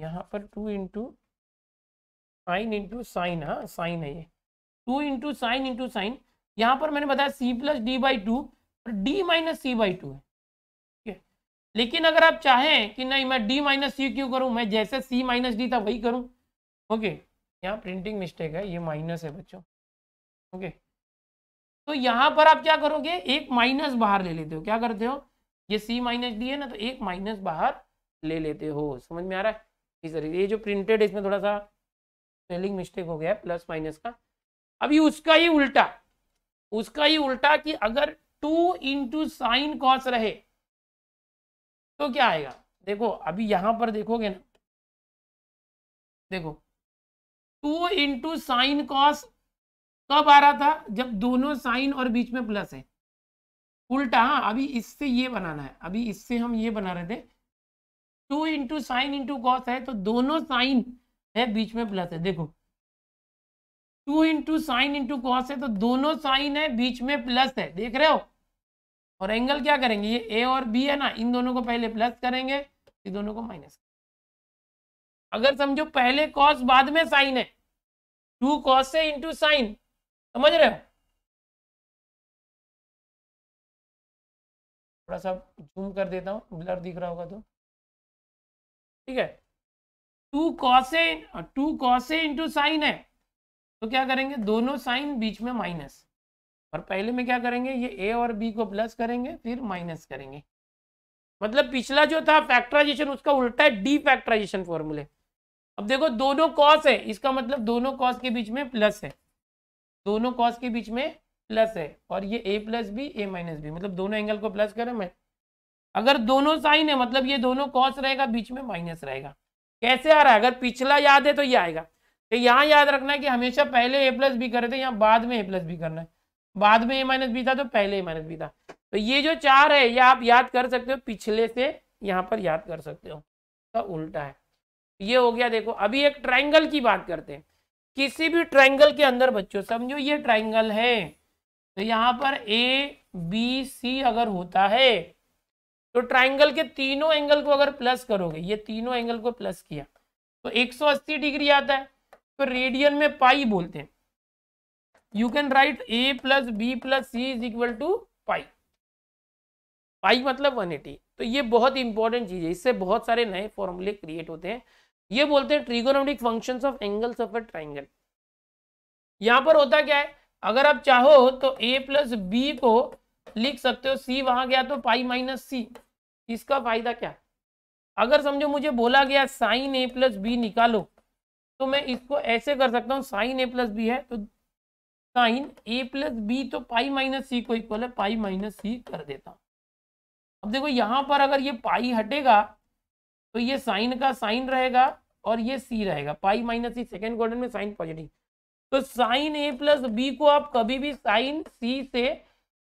यहाँ पर two into sine into sine हाँ साइन है ये two into sine into sine यहाँ पर मैंने बताया C plus D by two और D minus C by two है लेकिन अगर आप चाहें कि नहीं मैं डी माइनस सी क्यों करूं मैं जैसे सी माइनस डी था वही करूं ओके यहाँ प्रिंटिंग मिस्टेक है ये माइनस है बच्चों ओके तो यहाँ पर आप क्या करोगे एक माइनस बाहर ले लेते हो क्या करते हो ये सी माइनस डी है ना तो एक माइनस बाहर ले लेते हो समझ में आ रहा है इस तरीके ये जो प्रिंटेड इसमें थोड़ा सा स्पेलिंग मिस्टेक हो गया प्लस माइनस का अभी उसका ही उल्टा उसका ही उल्टा कि अगर टू इंटू साइन कॉस रहे तो क्या आएगा देखो अभी यहां पर देखोगे ना देखो टू इंटू साइन कॉस कब आ रहा था जब दोनों साइन और बीच में प्लस है उल्टा हाँ अभी इससे ये बनाना है अभी इससे हम ये बना रहे थे two into sine into cos है तो दोनों साइन है बीच में प्लस है देखो two into sine into cos है तो दोनों साइन है बीच में प्लस है देख रहे हो और एंगल क्या करेंगे ये ए और बी है ना इन दोनों को पहले प्लस करेंगे इन दोनों को माइनस अगर समझो पहले कॉस बाद में साइन है टू कॉस से इंटू साइन समझ रहे हो थोड़ा सा जूम कर देता हूँ ब्लर दिख रहा होगा तो ठीक है टू कॉस से टू कॉस से इंटू साइन है तो क्या करेंगे दोनों साइन बीच में माइनस और पहले में क्या करेंगे ये ए और बी को प्लस करेंगे फिर माइनस करेंगे मतलब पिछला जो था फैक्टराइजेशन उसका उल्टा है डी फैक्टराइजेशन फॉर्मूले अब देखो दोनों कॉस है इसका मतलब दोनों कॉस के बीच में प्लस है दोनों कॉस के बीच में प्लस है और ये A plus B A minus B मतलब दोनों एंगल को प्लस करें मैं अगर दोनों साइन है मतलब ये दोनों कॉस रहेगा बीच में माइनस रहेगा कैसे आ रहा है अगर पिछला याद है तो ये आएगा तो यहाँ याद रखना है कि हमेशा पहले ए प्लस बी करे थे यहाँ बाद में ए प्लस बी करना है बाद में ए माइनस बी था तो पहले ए माइनस बी था तो ये जो चार है ये आप याद कर सकते हो पिछले से यहाँ पर याद कर सकते हो तो उल्टा है ये हो गया देखो अभी एक ट्राइंगल की बात करते हैं किसी भी ट्राइंगल के अंदर बच्चों समझो ये ट्राइंगल है तो यहाँ पर ए बी सी अगर होता है तो ट्राइंगल के तीनों एंगल को अगर प्लस करोगे ये तीनों एंगल को प्लस किया तो 180 डिग्री आता है तो रेडियन में पाई बोलते हैं you can write A plus B plus C is equal to pi pi मतलब 180 तो ये बहुत इंपॉर्टेंट चीज है इससे बहुत सारे नए फॉर्मूले क्रिएट होते हैं ये बोलते हैं trigonometric functions of angles of a triangle यहां पर होता क्या है अगर आप चाहो तो ए प्लस बी को लिख सकते हो सी वहां गया तो पाई माइनस सी इसका फायदा क्या अगर समझो मुझे बोला गया साइन ए प्लस बी निकालो तो मैं इसको ऐसे कर सकता हूँ साइन ए प्लस बी है तो साइन ए प्लस बी तो पाई माइनस सी को इक्वल है पाई माइनस सी कर देता अब देखो यहां पर अगर ये पाई हटेगा तो ये साइन का साइन रहेगा और ये सी रहेगा pi minus C second quarter में साइन पॉजिटिव तो साइन ए प्लस बी को आप कभी भी साइन सी से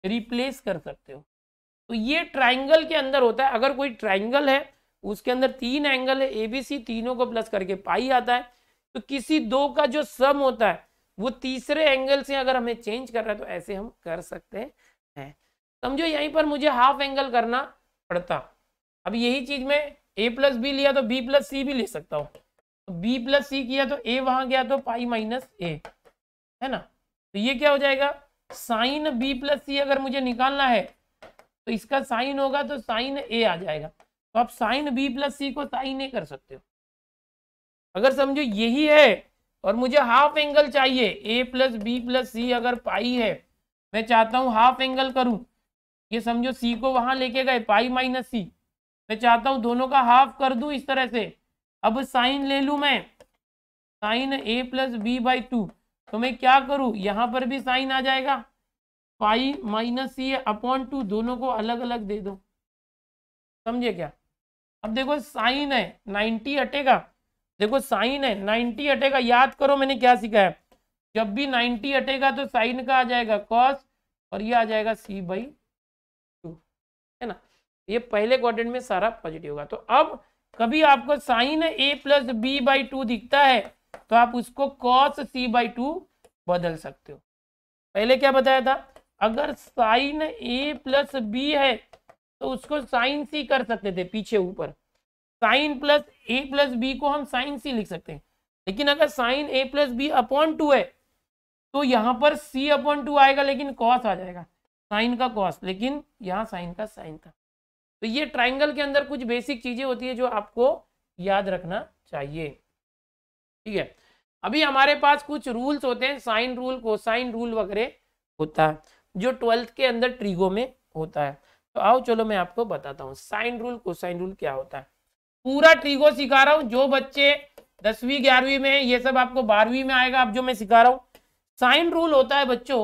रिप्लेस कर सकते हो तो ये ट्राइंगल के अंदर होता है अगर कोई ट्राइंगल है उसके अंदर तीन एंगल है ए बी सी तीनों को प्लस करके पाई आता है तो किसी दो का जो सम होता है वो तीसरे एंगल से अगर हमें चेंज कर रहा है तो ऐसे हम कर सकते हैं समझो यहीं पर मुझे हाफ एंगल करना पड़ता अब यही चीज में ए प्लस बी लिया तो बी प्लस सी भी ले सकता हूँ तो बी प्लस सी किया तो ए वहां गया तो पाई माइनस ए है ना तो ये क्या हो जाएगा साइन बी प्लस सी अगर मुझे निकालना है तो इसका साइन होगा तो साइन ए आ जाएगा तो आप साइन बी प्लस सी को साइन ए कर सकते हो अगर समझो यही है और मुझे हाफ एंगल चाहिए A plus B plus C अगर पाई है मैं चाहता हूँ हाफ एंगल करूँ ये समझो सी को वहाँ लेके गए पाई माइनस सी मैं चाहता हूँ दोनों का हाफ कर दूँ इस तरह से अब साइन ले लूँ मैं sine A plus B by two तो मैं क्या करूँ यहाँ पर भी साइन आ जाएगा pi minus C upon two दोनों को अलग अलग दे दो समझे क्या अब देखो साइन है नाइन्टी हटेगा देखो साइन है नाइनटी हटेगा याद करो मैंने क्या सीखा है जब भी नाइनटी हटेगा तो साइन का आ जाएगा कॉस और ये आ जाएगा सी बाई टू है ना ये पहले क्वाड्रेंट में सारा पॉजिटिव होगा तो अब कभी आपको sine A plus B by two दिखता है तो आप उसको कॉस सी बाई टू बदल सकते हो पहले क्या बताया था अगर साइन ए प्लस बी है तो उसको साइन सी कर सकते थे पीछे ऊपर sine plus A plus B को हम साइन सी लिख सकते हैं लेकिन अगर sine A plus B upon two है तो यहाँ पर सी अपॉन टू आएगा लेकिन कॉस आ जाएगा साइन का कॉस लेकिन यहाँ साइन का साइन था तो ये ट्राइंगल के अंदर कुछ बेसिक चीजें होती है जो आपको याद रखना चाहिए ठीक है अभी हमारे पास कुछ रूल्स होते हैं साइन रूल कोसाइन रूल वगैरह होता है जो ट्वेल्थ के अंदर ट्रीगो में होता है तो आओ चलो मैं आपको बताता हूँ साइन रूल को साइन रूल क्या होता है पूरा ट्रिगो सिखा रहा हूँ जो बच्चे दसवीं ग्यारहवीं में ये सब आपको बारहवीं में आएगा आप जो मैं सिखा रहा हूँ साइन रूल होता है बच्चों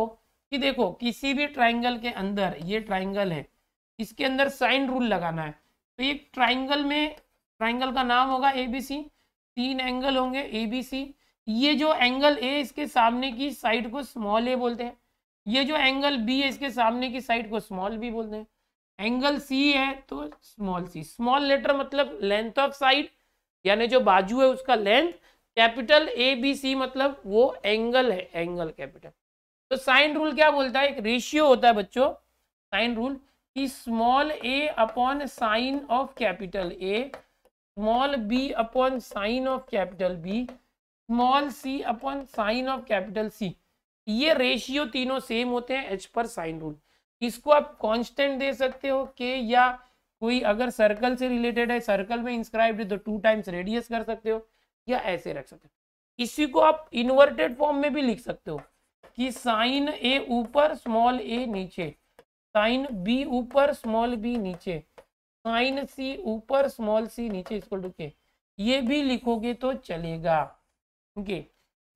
कि देखो किसी भी ट्राइंगल के अंदर ये ट्राइंगल है इसके अंदर साइन रूल लगाना है तो ये ट्राइंगल में ट्राइंगल का नाम होगा ए बी सी तीन एंगल होंगे ए बी सी ये जो एंगल ए इसके सामने की साइड को स्मॉल ए बोलते हैं ये जो एंगल बी है इसके सामने की साइड को स्मॉल बी बोलते हैं एंगल सी है तो स्मॉल सी स्मॉल लेटर मतलब लेंथ ऑफ साइड यानी जो बाजू है उसका length capital A B C मतलब वो एंगल है एंगल कैपिटल तो साइन रूल क्या बोलता है एक रेशियो होता है बच्चों साइन रूल कि small A upon sine of capital A small B upon sine of capital B small C upon sine of capital C ये रेशियो तीनों सेम होते हैं एच पर साइन रूल इसको आप कांस्टेंट दे सकते हो के या कोई अगर सर्कल से रिलेटेड है सर्कल में इंस्क्राइब्ड तो टू टाइम्स रेडियस कर सकते हो या ऐसे रख सकते हो इसी को आप इन्वर्टेड फॉर्म में भी लिख सकते हो कि साइन ए ऊपर स्मॉल ए नीचे साइन बी ऊपर स्मॉल बी नीचे साइन सी ऊपर स्मॉल सी नीचे इसको टू ये भी लिखोगे तो चलेगा ओके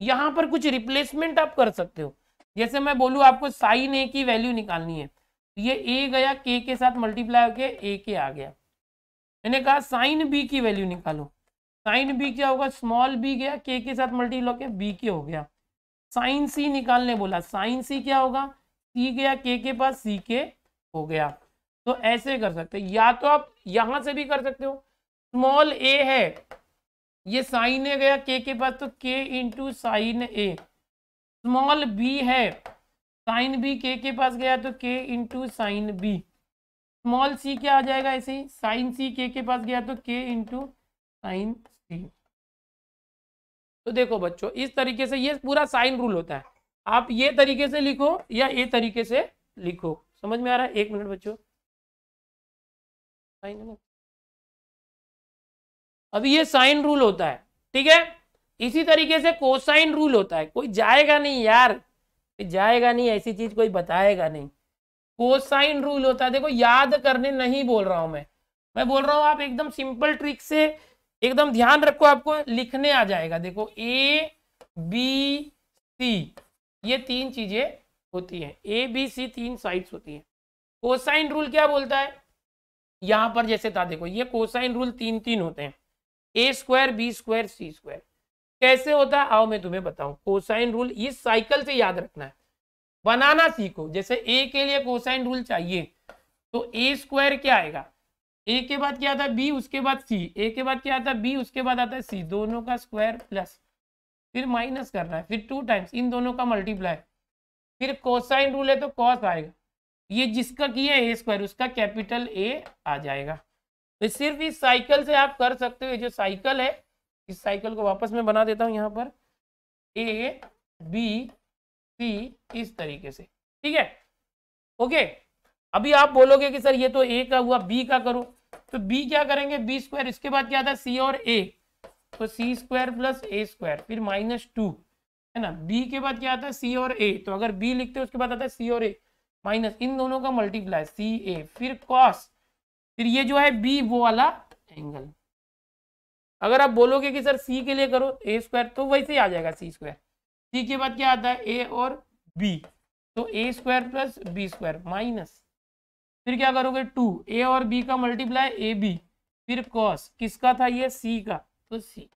यहाँ पर कुछ रिप्लेसमेंट आप कर सकते हो जैसे मैं बोलूँ आपको साइन ए की वैल्यू निकालनी है तो ये ए गया के के साथ मल्टीप्लाई होकर ए के आ गया मैंने कहा साइन बी की वैल्यू निकालो साइन बी क्या होगा स्मॉल बी गया के के साथ मल्टीप्लाई होकर बी के हो गया साइन सी निकालने बोला साइन सी क्या होगा सी गया के के पास सी के हो गया तो ऐसे कर सकते या तो आप यहां से भी कर सकते हो स्मॉल ए है ये साइन ए गया के के पास तो k into sine A small B है साइन बी के के पास गया तो k into sine B small C क्या आ जाएगा ऐसे ही साइन सी के के पास गया तो के इंटू साइन सी तो देखो बच्चों इस तरीके से ये पूरा साइन रूल होता है आप ये तरीके से लिखो या ये तरीके से लिखो समझ में आ रहा है एक मिनट बच्चों साइन अभी ये साइन रूल होता है ठीक है इसी तरीके से कोसाइन रूल होता है कोई जाएगा नहीं यार जाएगा नहीं ऐसी चीज कोई बताएगा नहीं कोसाइन रूल होता है देखो याद करने नहीं बोल रहा हूं मैं मैं बोल रहा हूं आप एकदम सिंपल ट्रिक से एकदम ध्यान रखो आपको लिखने आ जाएगा देखो ए बी सी ये तीन चीजें होती हैं ए बी सी तीन साइड्स होती हैं कोसाइन रूल क्या बोलता है यहां पर जैसे था देखो ये कोसाइन रूल तीन तीन होते हैं A square B square C square कैसे होता है आओ मैं तुम्हें बताऊं कोसाइन रूल ये साइकिल से याद रखना है बनाना सीखो जैसे ए के लिए कोसाइन रूल चाहिए तो ए स्क्वायर क्या आएगा ए के बाद क्या आता है बी उसके बाद सी ए के बाद क्या आता है बी उसके बाद आता है सी दोनों का स्क्वायर प्लस फिर माइनस करना है फिर टू टाइम्स इन दोनों का मल्टीप्लाई फिर कोसाइन रूल है तो कॉस आएगा ये जिसका किया है ए स्क्वायर उसका कैपिटल ए आ जाएगा तो सिर्फ इस साइकिल से आप कर सकते हो जो साइकिल है इस साइकिल को वापस मैं बना देता हूं यहाँ पर ए बी सी इस तरीके से ठीक है ओके अभी आप बोलोगे कि सर ये तो ए का हुआ बी का करो तो बी क्या करेंगे बी स्क्वायर इसके बाद क्या था सी और ए तो C square plus A square फिर माइनस टू है ना बी के बाद क्या आता है सी और ए तो अगर बी लिखते हैं उसके बाद आता है सी और ए माइनस इन दोनों का मल्टीप्लाई सी ए फिर कॉस फिर ये जो है बी वो वाला एंगल अगर आप बोलोगे कि सर सी के लिए करो ए स्क्वायर तो वैसे ही आ जाएगा सी स्क्वायर सी के बाद क्या आता है ए और बी तो A square plus B square minus फिर क्या करोगे टू ए और बी का मल्टीप्लाई ए बी फिर कॉस किसका था ये सी का तो सी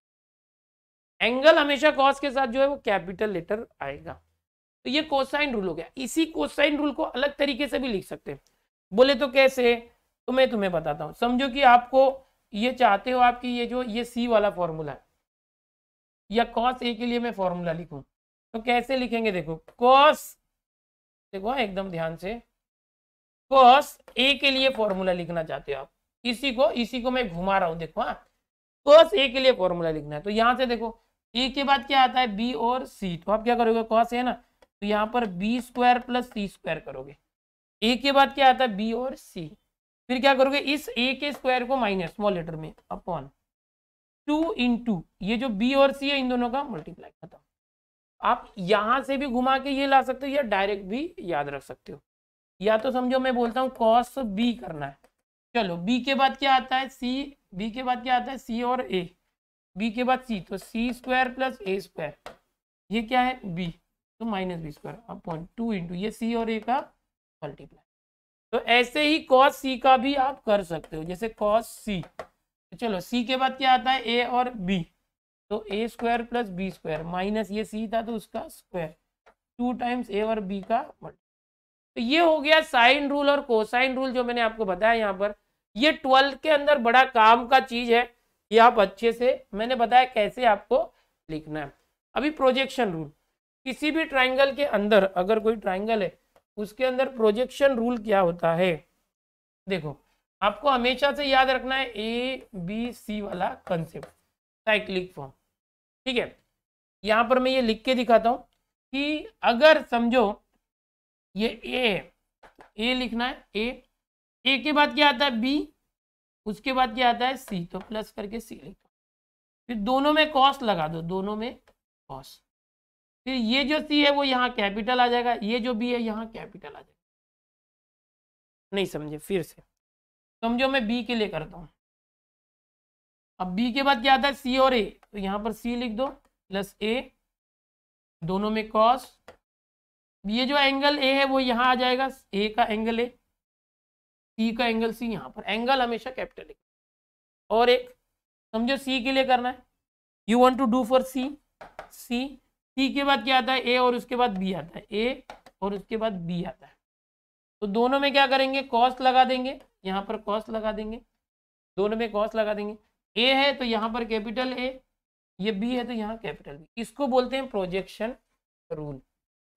एंगल हमेशा कॉस के साथ जो है वो कैपिटल लेटर आएगा तो ये कोसाइन रूल हो गया इसी कोसाइन रूल को अलग तरीके से भी लिख सकते हैं बोले तो कैसे तो मैं तुम्हें बताता हूँ समझो कि आपको ये चाहते हो आपकी ये जो ये सी वाला फॉर्मूला है या कॉस ए के लिए मैं फॉर्मूला लिखूं तो कैसे लिखेंगे देखो कॉस देखो हाँ, एकदम ध्यान से कॉस ए के लिए फॉर्मूला लिखना चाहते हो आप इसी को इसी को मैं घुमा रहा हूं देखो हाँ कॉस ए के लिए फॉर्मूला लिखना है तो यहां से देखो ए के बाद क्या आता है बी और सी तो आप क्या करोगे कॉस ए ना तो यहाँ पर B square plus C square करोगे ए के बाद क्या आता है बी और सी फिर क्या करोगे इस ए के स्क्वायर को माइनस स्मॉल लेटर में अपॉन टू इन टू ये जो बी और सी है इन दोनों का मल्टीप्लाई खत्म आप यहां से भी घुमा के ये ला सकते हो या डायरेक्ट भी याद रख सकते हो या तो समझो मैं बोलता हूँ कॉस बी करना है चलो बी के बाद क्या आता है सी बी के बाद क्या आता है सी और ए बी के बाद सी तो C square plus A square ये क्या है बी तो minus B square upon two into ये सी और ए का मल्टीप्लाई तो ऐसे ही कॉस सी का भी आप कर सकते हो जैसे कॉस सी तो चलो सी के बाद क्या आता है ए और बी तो A square plus B square minus ये सी था तो उसका स्क्वायर टू टाइम्स ए और बी का तो ये हो गया साइन रूल और कोसाइन रूल जो मैंने आपको बताया यहाँ पर ये ट्वेल्थ के अंदर बड़ा काम का चीज है ये आप अच्छे से मैंने बताया कैसे आपको लिखना है अभी प्रोजेक्शन रूल किसी भी ट्राइंगल के अंदर अगर कोई ट्राइंगल है उसके अंदर प्रोजेक्शन रूल क्या होता है देखो आपको हमेशा से याद रखना है ए बी सी वाला कंसेप्ट साइक्लिक फॉर्म ठीक है यहाँ पर मैं ये लिख के दिखाता हूं कि अगर समझो ये ए है ए लिखना है ए ए के बाद क्या आता है बी उसके बाद क्या आता है सी तो प्लस करके सी लिखो फिर दोनों में कॉस्ट लगा दो दोनों में कॉस्ट फिर ये जो सी है वो यहाँ कैपिटल आ जाएगा ये जो बी है यहाँ कैपिटल आ जाएगा नहीं समझे फिर से समझो मैं बी के लिए करता हूँ अब बी के बाद क्या आता है सी और ए तो यहाँ पर सी लिख दो प्लस ए दोनों में कॉस ये जो एंगल ए है वो यहाँ आ जाएगा ए का एंगल ए सी का एंगल सी यहाँ पर एंगल हमेशा कैपिटल है और एक समझो सी के लिए करना है you want to do for C C C के बाद क्या आता है ए और उसके बाद बी आता है ए और उसके बाद बी आता है तो दोनों में क्या करेंगे कॉस्ट लगा देंगे यहाँ पर कॉस्ट लगा देंगे दोनों में कॉस्ट लगा देंगे ए है तो यहाँ पर कैपिटल ए ये बी है तो यहाँ कैपिटल बी इसको बोलते हैं प्रोजेक्शन रूल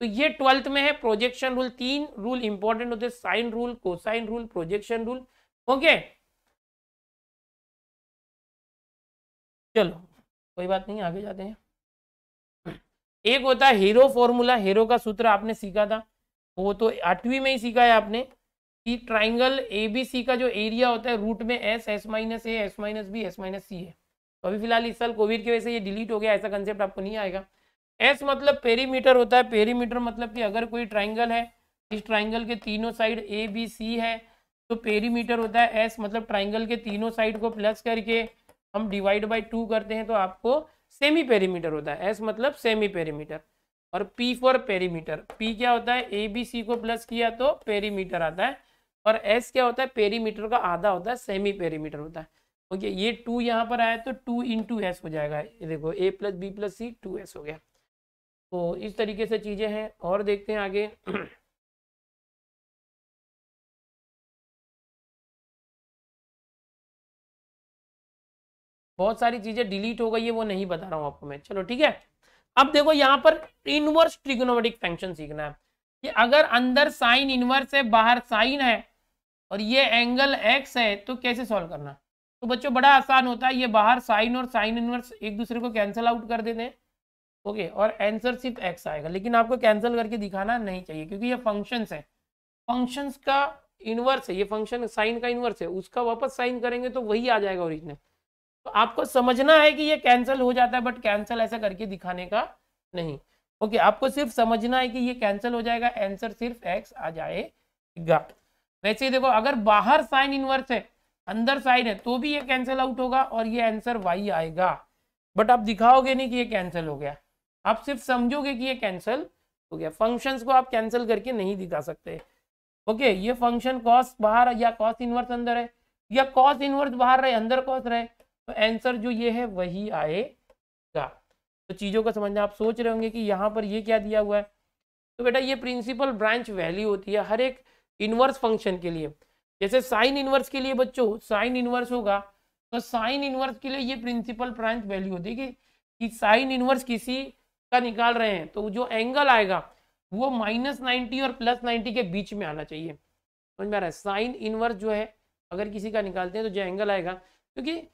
तो ये ट्वेल्थ में है प्रोजेक्शन रूल तीन रूल इंपॉर्टेंट होते हैं sine rule cosine rule projection rule okay चलो कोई बात नहीं आगे जाते हैं एक होता है हीरो फॉर्मूला हीरो का सूत्र आपने सीखा था वो तो आठवीं में ही सीखा है आपने कि ट्राइंगल सी का जो एरिया होता है रूट में S S minus A S minus B S minus C है तो अभी फिलहाल इस साल कोविड की वजह से ये डिलीट हो गया ऐसा कंसेप्ट आपको नहीं आएगा एस मतलब पेरीमीटर होता है पेरीमीटर मतलब कि अगर कोई ट्राइंगल है इस ट्राइंगल के तीनों साइड ए बी सी है तो पेरीमीटर होता है एस मतलब ट्राइंगल के तीनों साइड को प्लस करके हम डिवाइड बाई टू करते हैं तो आपको सेमी पेरीमीटर होता है एस मतलब सेमी पेरीमीटर और पी फॉर पेरीमीटर पी क्या होता है ए बी सी को प्लस किया तो पेरीमीटर आता है और एस क्या होता है पेरीमीटर का आधा होता है सेमी पेरीमीटर होता है ओके ये टू यहाँ पर आया तो टू टू एस हो जाएगा ये देखो A plus B plus C two S हो गया तो इस तरीके से चीज़ें हैं और देखते हैं आगे बहुत सारी चीजें डिलीट हो गई है वो नहीं बता रहा हूँ आपको मैं चलो ठीक है अब देखो यहाँ पर इनवर्स ट्रिग्नोमेटिक फंक्शन सीखना है कि अगर अंदर साइन इनवर्स है बाहर साइन है और ये एंगल एक्स है तो कैसे सॉल्व करना तो बच्चों बड़ा आसान होता है ये बाहर साइन और साइन इनवर्स एक दूसरे को कैंसिल आउट कर देते हैं ओके और आंसर सिर्फ एक्स आएगा लेकिन आपको कैंसिल करके दिखाना नहीं चाहिए क्योंकि ये फंक्शंस है फंक्शंस का इनवर्स है ये फंक्शन साइन का इनवर्स है उसका वापस साइन करेंगे तो वही आ जाएगा ओरिजिनल आपको समझना है कि ये कैंसिल हो जाता है बट कैंसिल ऐसा करके दिखाने का नहीं ओके okay, आपको सिर्फ समझना है कि ये कैंसिल हो जाएगा आंसर सिर्फ एक्स आ जाएगा वैसे ही देखो अगर बाहर साइन इनवर्स है अंदर साइन है तो भी ये कैंसिल आउट होगा और ये आंसर वाई आएगा बट आप दिखाओगे नहीं कि ये कैंसिल हो गया आप सिर्फ समझोगे कि ये कैंसिल हो गया फंक्शन को आप कैंसिल करके नहीं दिखा सकते ओके okay, ये फंक्शन कॉस बाहर या कॉस इनवर्स अंदर है या कॉस इनवर्स बाहर रहे अंदर कॉस रहे तो आंसर जो ये है वही आएगा तो चीज़ों का समझना आप सोच रहे होंगे कि यहाँ पर ये क्या दिया हुआ है तो बेटा ये प्रिंसिपल ब्रांच वैल्यू होती है हर एक इनवर्स फंक्शन के लिए जैसे साइन इनवर्स के लिए बच्चों साइन इनवर्स होगा तो साइन इनवर्स के लिए ये प्रिंसिपल ब्रांच वैल्यू होती है कि साइन इनवर्स किसी का निकाल रहे हैं तो जो एंगल आएगा वो माइनस नाइन्टी और प्लस नाइन्टी के बीच में आना चाहिए समझ में आ रहा है साइन इनवर्स जो है अगर किसी का निकालते हैं तो जो एंगल आएगा क्योंकि तो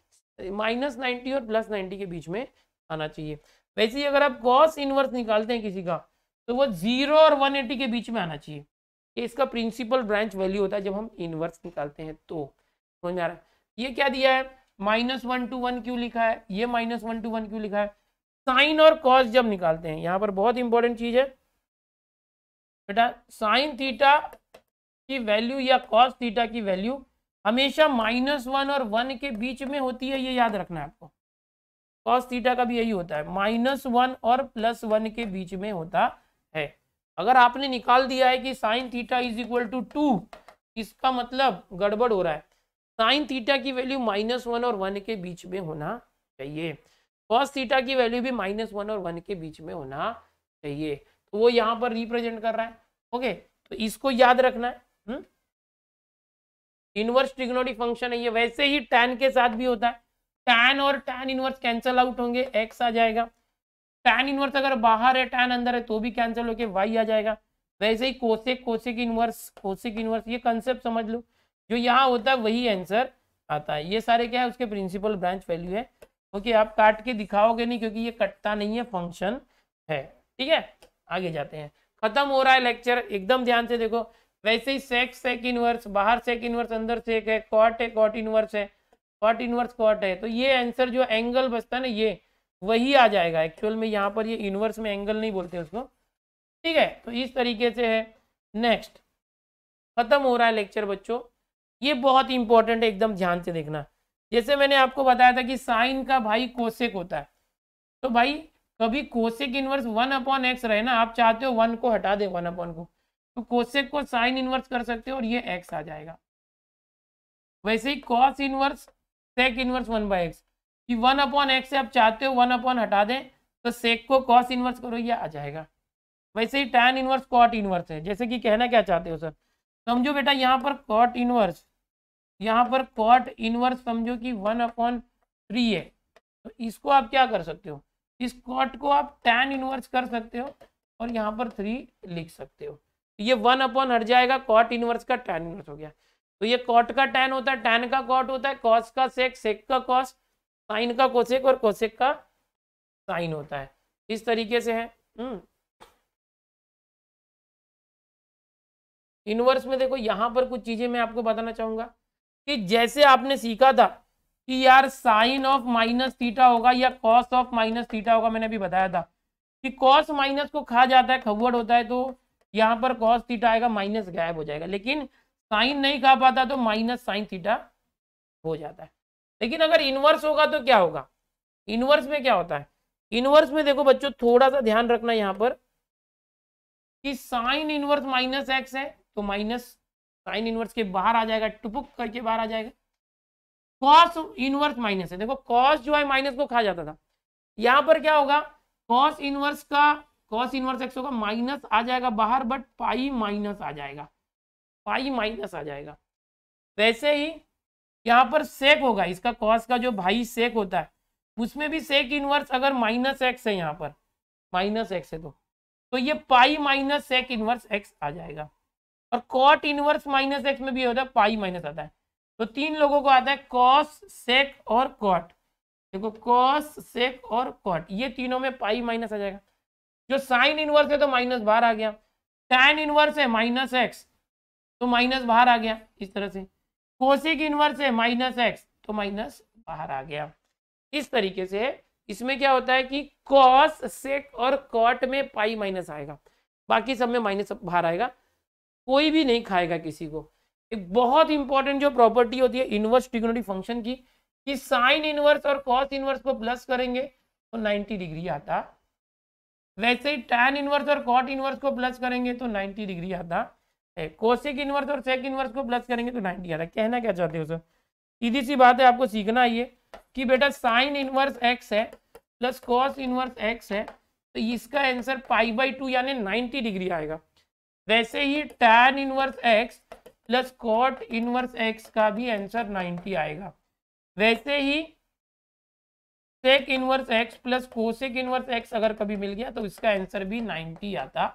माइनस नाइन्टी और प्लस नाइन्टी के बीच में आना चाहिए वैसे ही अगर आप कॉस इनवर्स निकालते हैं किसी का तो वो जीरो और वन एटी के बीच में आना चाहिए ये इसका प्रिंसिपल ब्रांच वैल्यू होता है जब हम इनवर्स निकालते हैं तो समझ में आ रहा है ये क्या दिया है माइनस वन टू वन क्यों लिखा है ये माइनस वन टू वन क्यों लिखा है साइन और कॉस जब निकालते हैं यहाँ पर बहुत इंपॉर्टेंट चीज है बेटा साइन थीटा की वैल्यू या कॉस थीटा की वैल्यू हमेशा माइनस वन और वन के बीच में होती है ये याद रखना है आपको कॉस थीटा का भी यही होता है माइनस वन और प्लस वन के बीच में होता है अगर आपने निकाल दिया है कि sine theta is equal to two इसका मतलब गड़बड़ हो रहा है साइन थीटा की वैल्यू माइनस वन और वन के बीच में होना चाहिए कॉस थीटा की वैल्यू भी माइनस वन और वन के बीच में होना चाहिए तो वो यहाँ पर रिप्रेजेंट कर रहा है ओके तो इसको याद रखना है हुँ? हम्म? इनवर्स ट्रिग्नोडी फंक्शन है ये वैसे ही टैन के साथ भी होता है टैन और टैन इनवर्स कैंसल आउट होंगे एक्स आ जाएगा टैन इनवर्स अगर बाहर है टैन अंदर है तो भी कैंसिल होके वाई आ जाएगा वैसे ही cosec cosec inverse cosec inverse ये कंसेप्ट समझ लो जो यहाँ होता है वही आंसर आता है ये सारे क्या है उसके प्रिंसिपल ब्रांच वैल्यू है ओके आप काट के दिखाओगे नहीं क्योंकि ये कटता नहीं है फंक्शन है ठीक है आगे जाते हैं खत्म हो रहा है लेक्चर एकदम ध्यान से देखो वैसे ही सेक सेक इनवर्स बाहर सेक इनवर्स अंदर सेक है कॉट है कॉट इनवर्स है कॉट इनवर्स कॉट है तो ये आंसर जो एंगल बचता है ना ये वही आ जाएगा एक्चुअल में यहाँ पर ये इनवर्स में एंगल नहीं बोलते उसको ठीक है तो इस तरीके से है नेक्स्ट खत्म हो रहा है लेक्चर बच्चों ये बहुत इंपॉर्टेंट है एकदम ध्यान से देखना जैसे मैंने आपको बताया था कि साइन का भाई कोसेक होता है तो भाई कभी cosec inverse one upon x रहे ना आप चाहते हो वन को हटा दे वन अपॉन को तो कोशेक को साइन इनवर्स कर सकते हो और ये एक्स आ जाएगा वैसे ही cos inverse sec inverse one by x कि वन अपॉन एक्स से आप चाहते हो वन अपॉन हटा दें तो सेक को कॉस इनवर्स करो ये आ जाएगा वैसे ही टैन इनवर्स कॉट इनवर्स है जैसे कि कहना क्या चाहते हो सर समझो बेटा यहाँ पर कॉट इनवर्स यहाँ पर कॉट इनवर्स समझो कि वन अपॉन थ्री है तो इसको आप क्या कर सकते हो इस कॉट को आप टैन इनवर्स कर सकते हो और यहाँ पर थ्री लिख सकते हो ये वन अपॉन हट जाएगा कॉट इनवर्स का टेन इनवर्स हो गया तो ये कॉट का टेन होता है टेन का कॉट होता है कॉस का सेक सेक का कॉस साइन का कोसेक और कोसेक का साइन होता है इस तरीके से है इनवर्स हम्म। में देखो यहां पर कुछ चीजें मैं आपको बताना चाहूंगा कि जैसे आपने सीखा था कि यार साइन ऑफ माइनस थीटा होगा या कॉस ऑफ माइनस थीटा होगा मैंने अभी बताया था कि कॉस माइनस को खा जाता है खबर होता है तो यहाँ पर कॉस थीटा आएगा माइनस गायब हो जाएगा लेकिन साइन नहीं खा पाता तो माइनस साइन थीटा हो जाता है लेकिन अगर इनवर्स होगा तो क्या होगा इनवर्स में क्या होता है इनवर्स में देखो बच्चों थोड़ा सा ध्यान रखना यहाँ पर कि साइन इनवर्स माइनस एक्स है तो माइनस साइन इनवर्स के बाहर आ जाएगा टुपुक करके बाहर आ जाएगा कॉस इनवर्स माइनस है देखो कॉस जो है माइनस को खा जाता था यहाँ पर क्या होगा कॉस इनवर्स का कॉस इनवर्स एक्स होगा माइनस आ जाएगा बाहर बट पाई माइनस आ जाएगा पाई माइनस आ जाएगा वैसे ही यहाँ पर सेक होगा इसका कॉस का जो भाई सेक होता है उसमें भी सेक इनवर्स अगर माइनस एक्स है यहाँ पर माइनस एक्स है तो तो ये pi minus sec inverse x आ जाएगा और कॉट इनवर्स माइनस एक्स में भी होता है पाई माइनस आता है तो तीन लोगों को आता है कॉस सेक और कॉट देखो कॉस सेक और कॉट ये तीनों में पाई माइनस आ जाएगा जो साइन इनवर्स है तो माइनस बाहर आ गया टैन इनवर्स है माइनस एक्स तो माइनस बाहर आ गया इस तरह से कोशिक इनवर्स है माइनस एक्स तो माइनस बाहर आ गया इस तरीके से इसमें क्या होता है कि कॉस सेक और कॉट में पाई माइनस आएगा बाकी सब में माइनस बाहर आएगा कोई भी नहीं खाएगा किसी को एक बहुत इंपॉर्टेंट जो प्रॉपर्टी होती है इनवर्स टिग्नोटी फंक्शन की कि साइन इनवर्स और कॉस इनवर्स को प्लस करेंगे तो 90 डिग्री आता वैसे ही टैन इनवर्स और कॉट इनवर्स को प्लस करेंगे तो 90 डिग्री आता है कोशिक इनवर्स और सेक इनवर्स को प्लस करेंगे तो 90 आता है कहना क्या चाहते हो सर सीधी सी बात है आपको सीखना ये कि बेटा साइन इनवर्स एक्स है प्लस कॉस इनवर्स एक्स है तो इसका आंसर पाई बाई टू यानी नाइन्टी डिग्री आएगा वैसे ही tan inverse x plus cot inverse x का भी आंसर नाइन्टी आएगा वैसे ही sec inverse x plus cosec inverse x अगर कभी मिल गया तो इसका आंसर भी 90 आता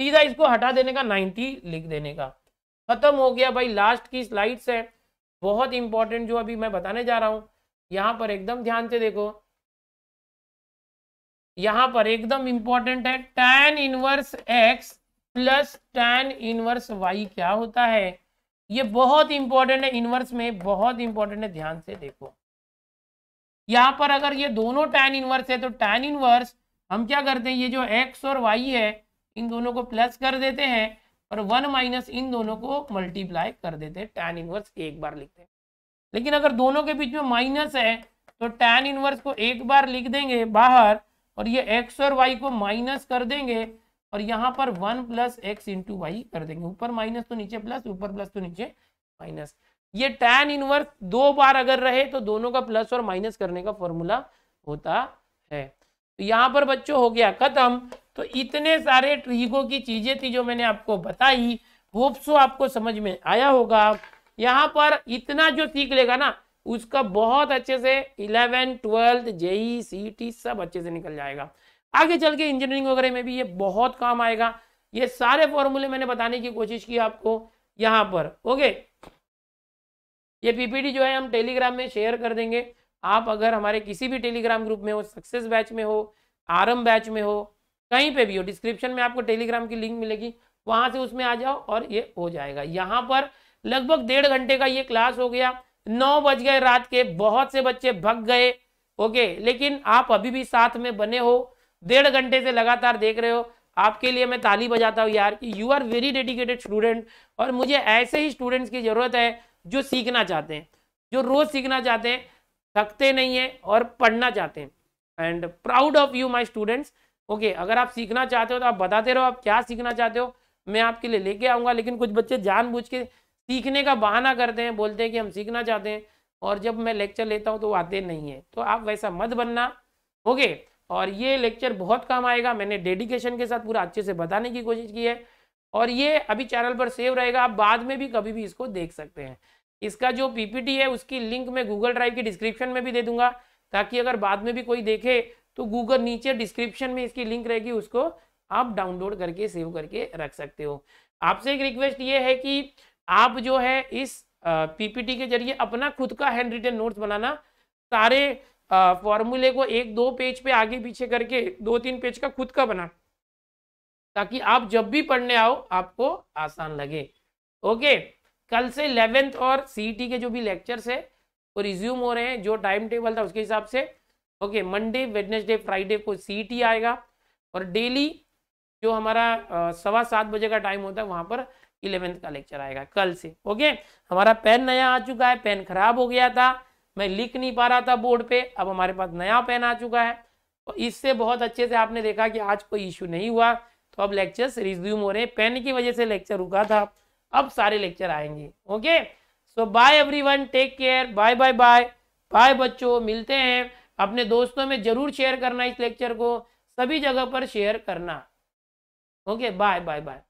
सीधा इसको हटा देने का 90 लिख देने का खत्म हो गया भाई लास्ट की स्लाइड्स है बहुत इंपॉर्टेंट जो अभी मैं बताने जा रहा हूँ यहाँ पर एकदम ध्यान से देखो यहाँ पर एकदम इंपॉर्टेंट है tan inverse x plus tan inverse y क्या होता है ये बहुत इंपॉर्टेंट है इनवर्स में बहुत इंपॉर्टेंट है ध्यान से देखो यहाँ पर अगर ये दोनों टैन इनवर्स है तो टैन इनवर्स हम क्या करते हैं ये जो एक्स और वाई है इन दोनों को प्लस कर देते हैं और वन माइनस इन दोनों को मल्टीप्लाई कर देते हैं टैन इनवर्स एक बार लिखते हैं लेकिन अगर दोनों के बीच में माइनस है तो टैन इनवर्स को एक बार लिख देंगे बाहर और ये एक्स और वाई को माइनस कर देंगे और यहाँ पर one plus x into y कर देंगे ऊपर माइनस तो नीचे प्लस ऊपर प्लस तो नीचे माइनस ये टैन इनवर्स दो बार अगर रहे तो दोनों का प्लस और माइनस करने का फॉर्मूला होता है तो यहाँ पर बच्चों हो गया खत्म तो इतने सारे ट्रीगो की चीजें थी जो मैंने आपको बताई होप्सो तो आपको समझ में आया होगा यहाँ पर इतना जो सीख लेगा ना उसका बहुत अच्छे से इलेवेंथ ट्वेल्थ जेई सी सब अच्छे से निकल जाएगा आगे चल के इंजीनियरिंग वगैरह में भी ये बहुत काम आएगा ये सारे फॉर्मूले मैंने बताने की कोशिश की आपको यहाँ पर ओके ये पीपीटी जो है हम टेलीग्राम में शेयर कर देंगे आप अगर हमारे किसी भी टेलीग्राम ग्रुप में हो सक्सेस बैच में हो आरम बैच में हो कहीं पे भी हो डिस्क्रिप्शन में आपको टेलीग्राम की लिंक मिलेगी वहां से उसमें आ जाओ और ये हो जाएगा यहाँ पर लगभग डेढ़ घंटे का ये क्लास हो गया नौ बज गए रात के बहुत से बच्चे भग गए ओके लेकिन आप अभी भी साथ में बने हो डेढ़ घंटे से लगातार देख रहे हो आपके लिए मैं ताली बजाता हूँ यार कि you are very dedicated student और मुझे ऐसे ही स्टूडेंट्स की ज़रूरत है जो सीखना चाहते हैं जो रोज सीखना चाहते हैं थकते नहीं है और पढ़ना चाहते हैं and proud of you my students okay अगर आप सीखना चाहते हो तो आप बताते रहो आप क्या सीखना चाहते हो मैं आपके लिए लेके आऊँगा लेकिन कुछ बच्चे जानबूझ के सीखने का बहाना करते हैं बोलते हैं कि हम सीखना चाहते हैं और जब मैं लेक्चर लेता हूँ तो वो आते नहीं है तो आप वैसा मत बनना ओके और ये लेक्चर बहुत काम आएगा मैंने डेडिकेशन के साथ पूरा अच्छे से बताने की कोशिश की है और ये अभी चैनल पर सेव रहेगा आप बाद में भी कभी भी इसको देख सकते हैं इसका जो पीपीटी है उसकी लिंक मैं गूगल ड्राइव की डिस्क्रिप्शन में भी दे दूंगा ताकि अगर बाद में भी कोई देखे तो गूगल नीचे डिस्क्रिप्शन में इसकी लिंक रहेगी उसको आप डाउनलोड करके सेव करके रख सकते हो आपसे एक रिक्वेस्ट ये है कि आप जो है इस पीपीटी के जरिए अपना खुद का हैंड रिटन नोट्स बनाना सारे फॉर्मूले को एक दो पेज पे आगे पीछे करके दो तीन पेज का खुद का बना ताकि आप जब भी पढ़ने आओ आपको आसान लगे ओके कल से इलेवेंथ और सी e के जो भी लेक्चर्स है वो रिज्यूम हो रहे हैं जो टाइम टेबल था उसके हिसाब से ओके मंडे वेडनेसडे फ्राइडे को सी e आएगा और डेली जो हमारा सवा सात बजे का टाइम होता है वहाँ पर इलेवेंथ का लेक्चर आएगा कल से ओके हमारा पेन नया आ चुका है पेन खराब हो गया था मैं लिख नहीं पा रहा था बोर्ड पे अब हमारे पास नया पेन आ चुका है तो इससे बहुत अच्छे से आपने देखा कि आज कोई इश्यू नहीं हुआ तो अब लेक्चर्स रिज्यूम हो रहे हैं पेन की वजह से लेक्चर रुका था अब सारे लेक्चर आएंगे okay so bye everyone take care bye bye bye bye बच्चों मिलते हैं अपने दोस्तों में जरूर शेयर करना इस लेक्चर को सभी जगह पर शेयर करना ओके बाय बाय बाय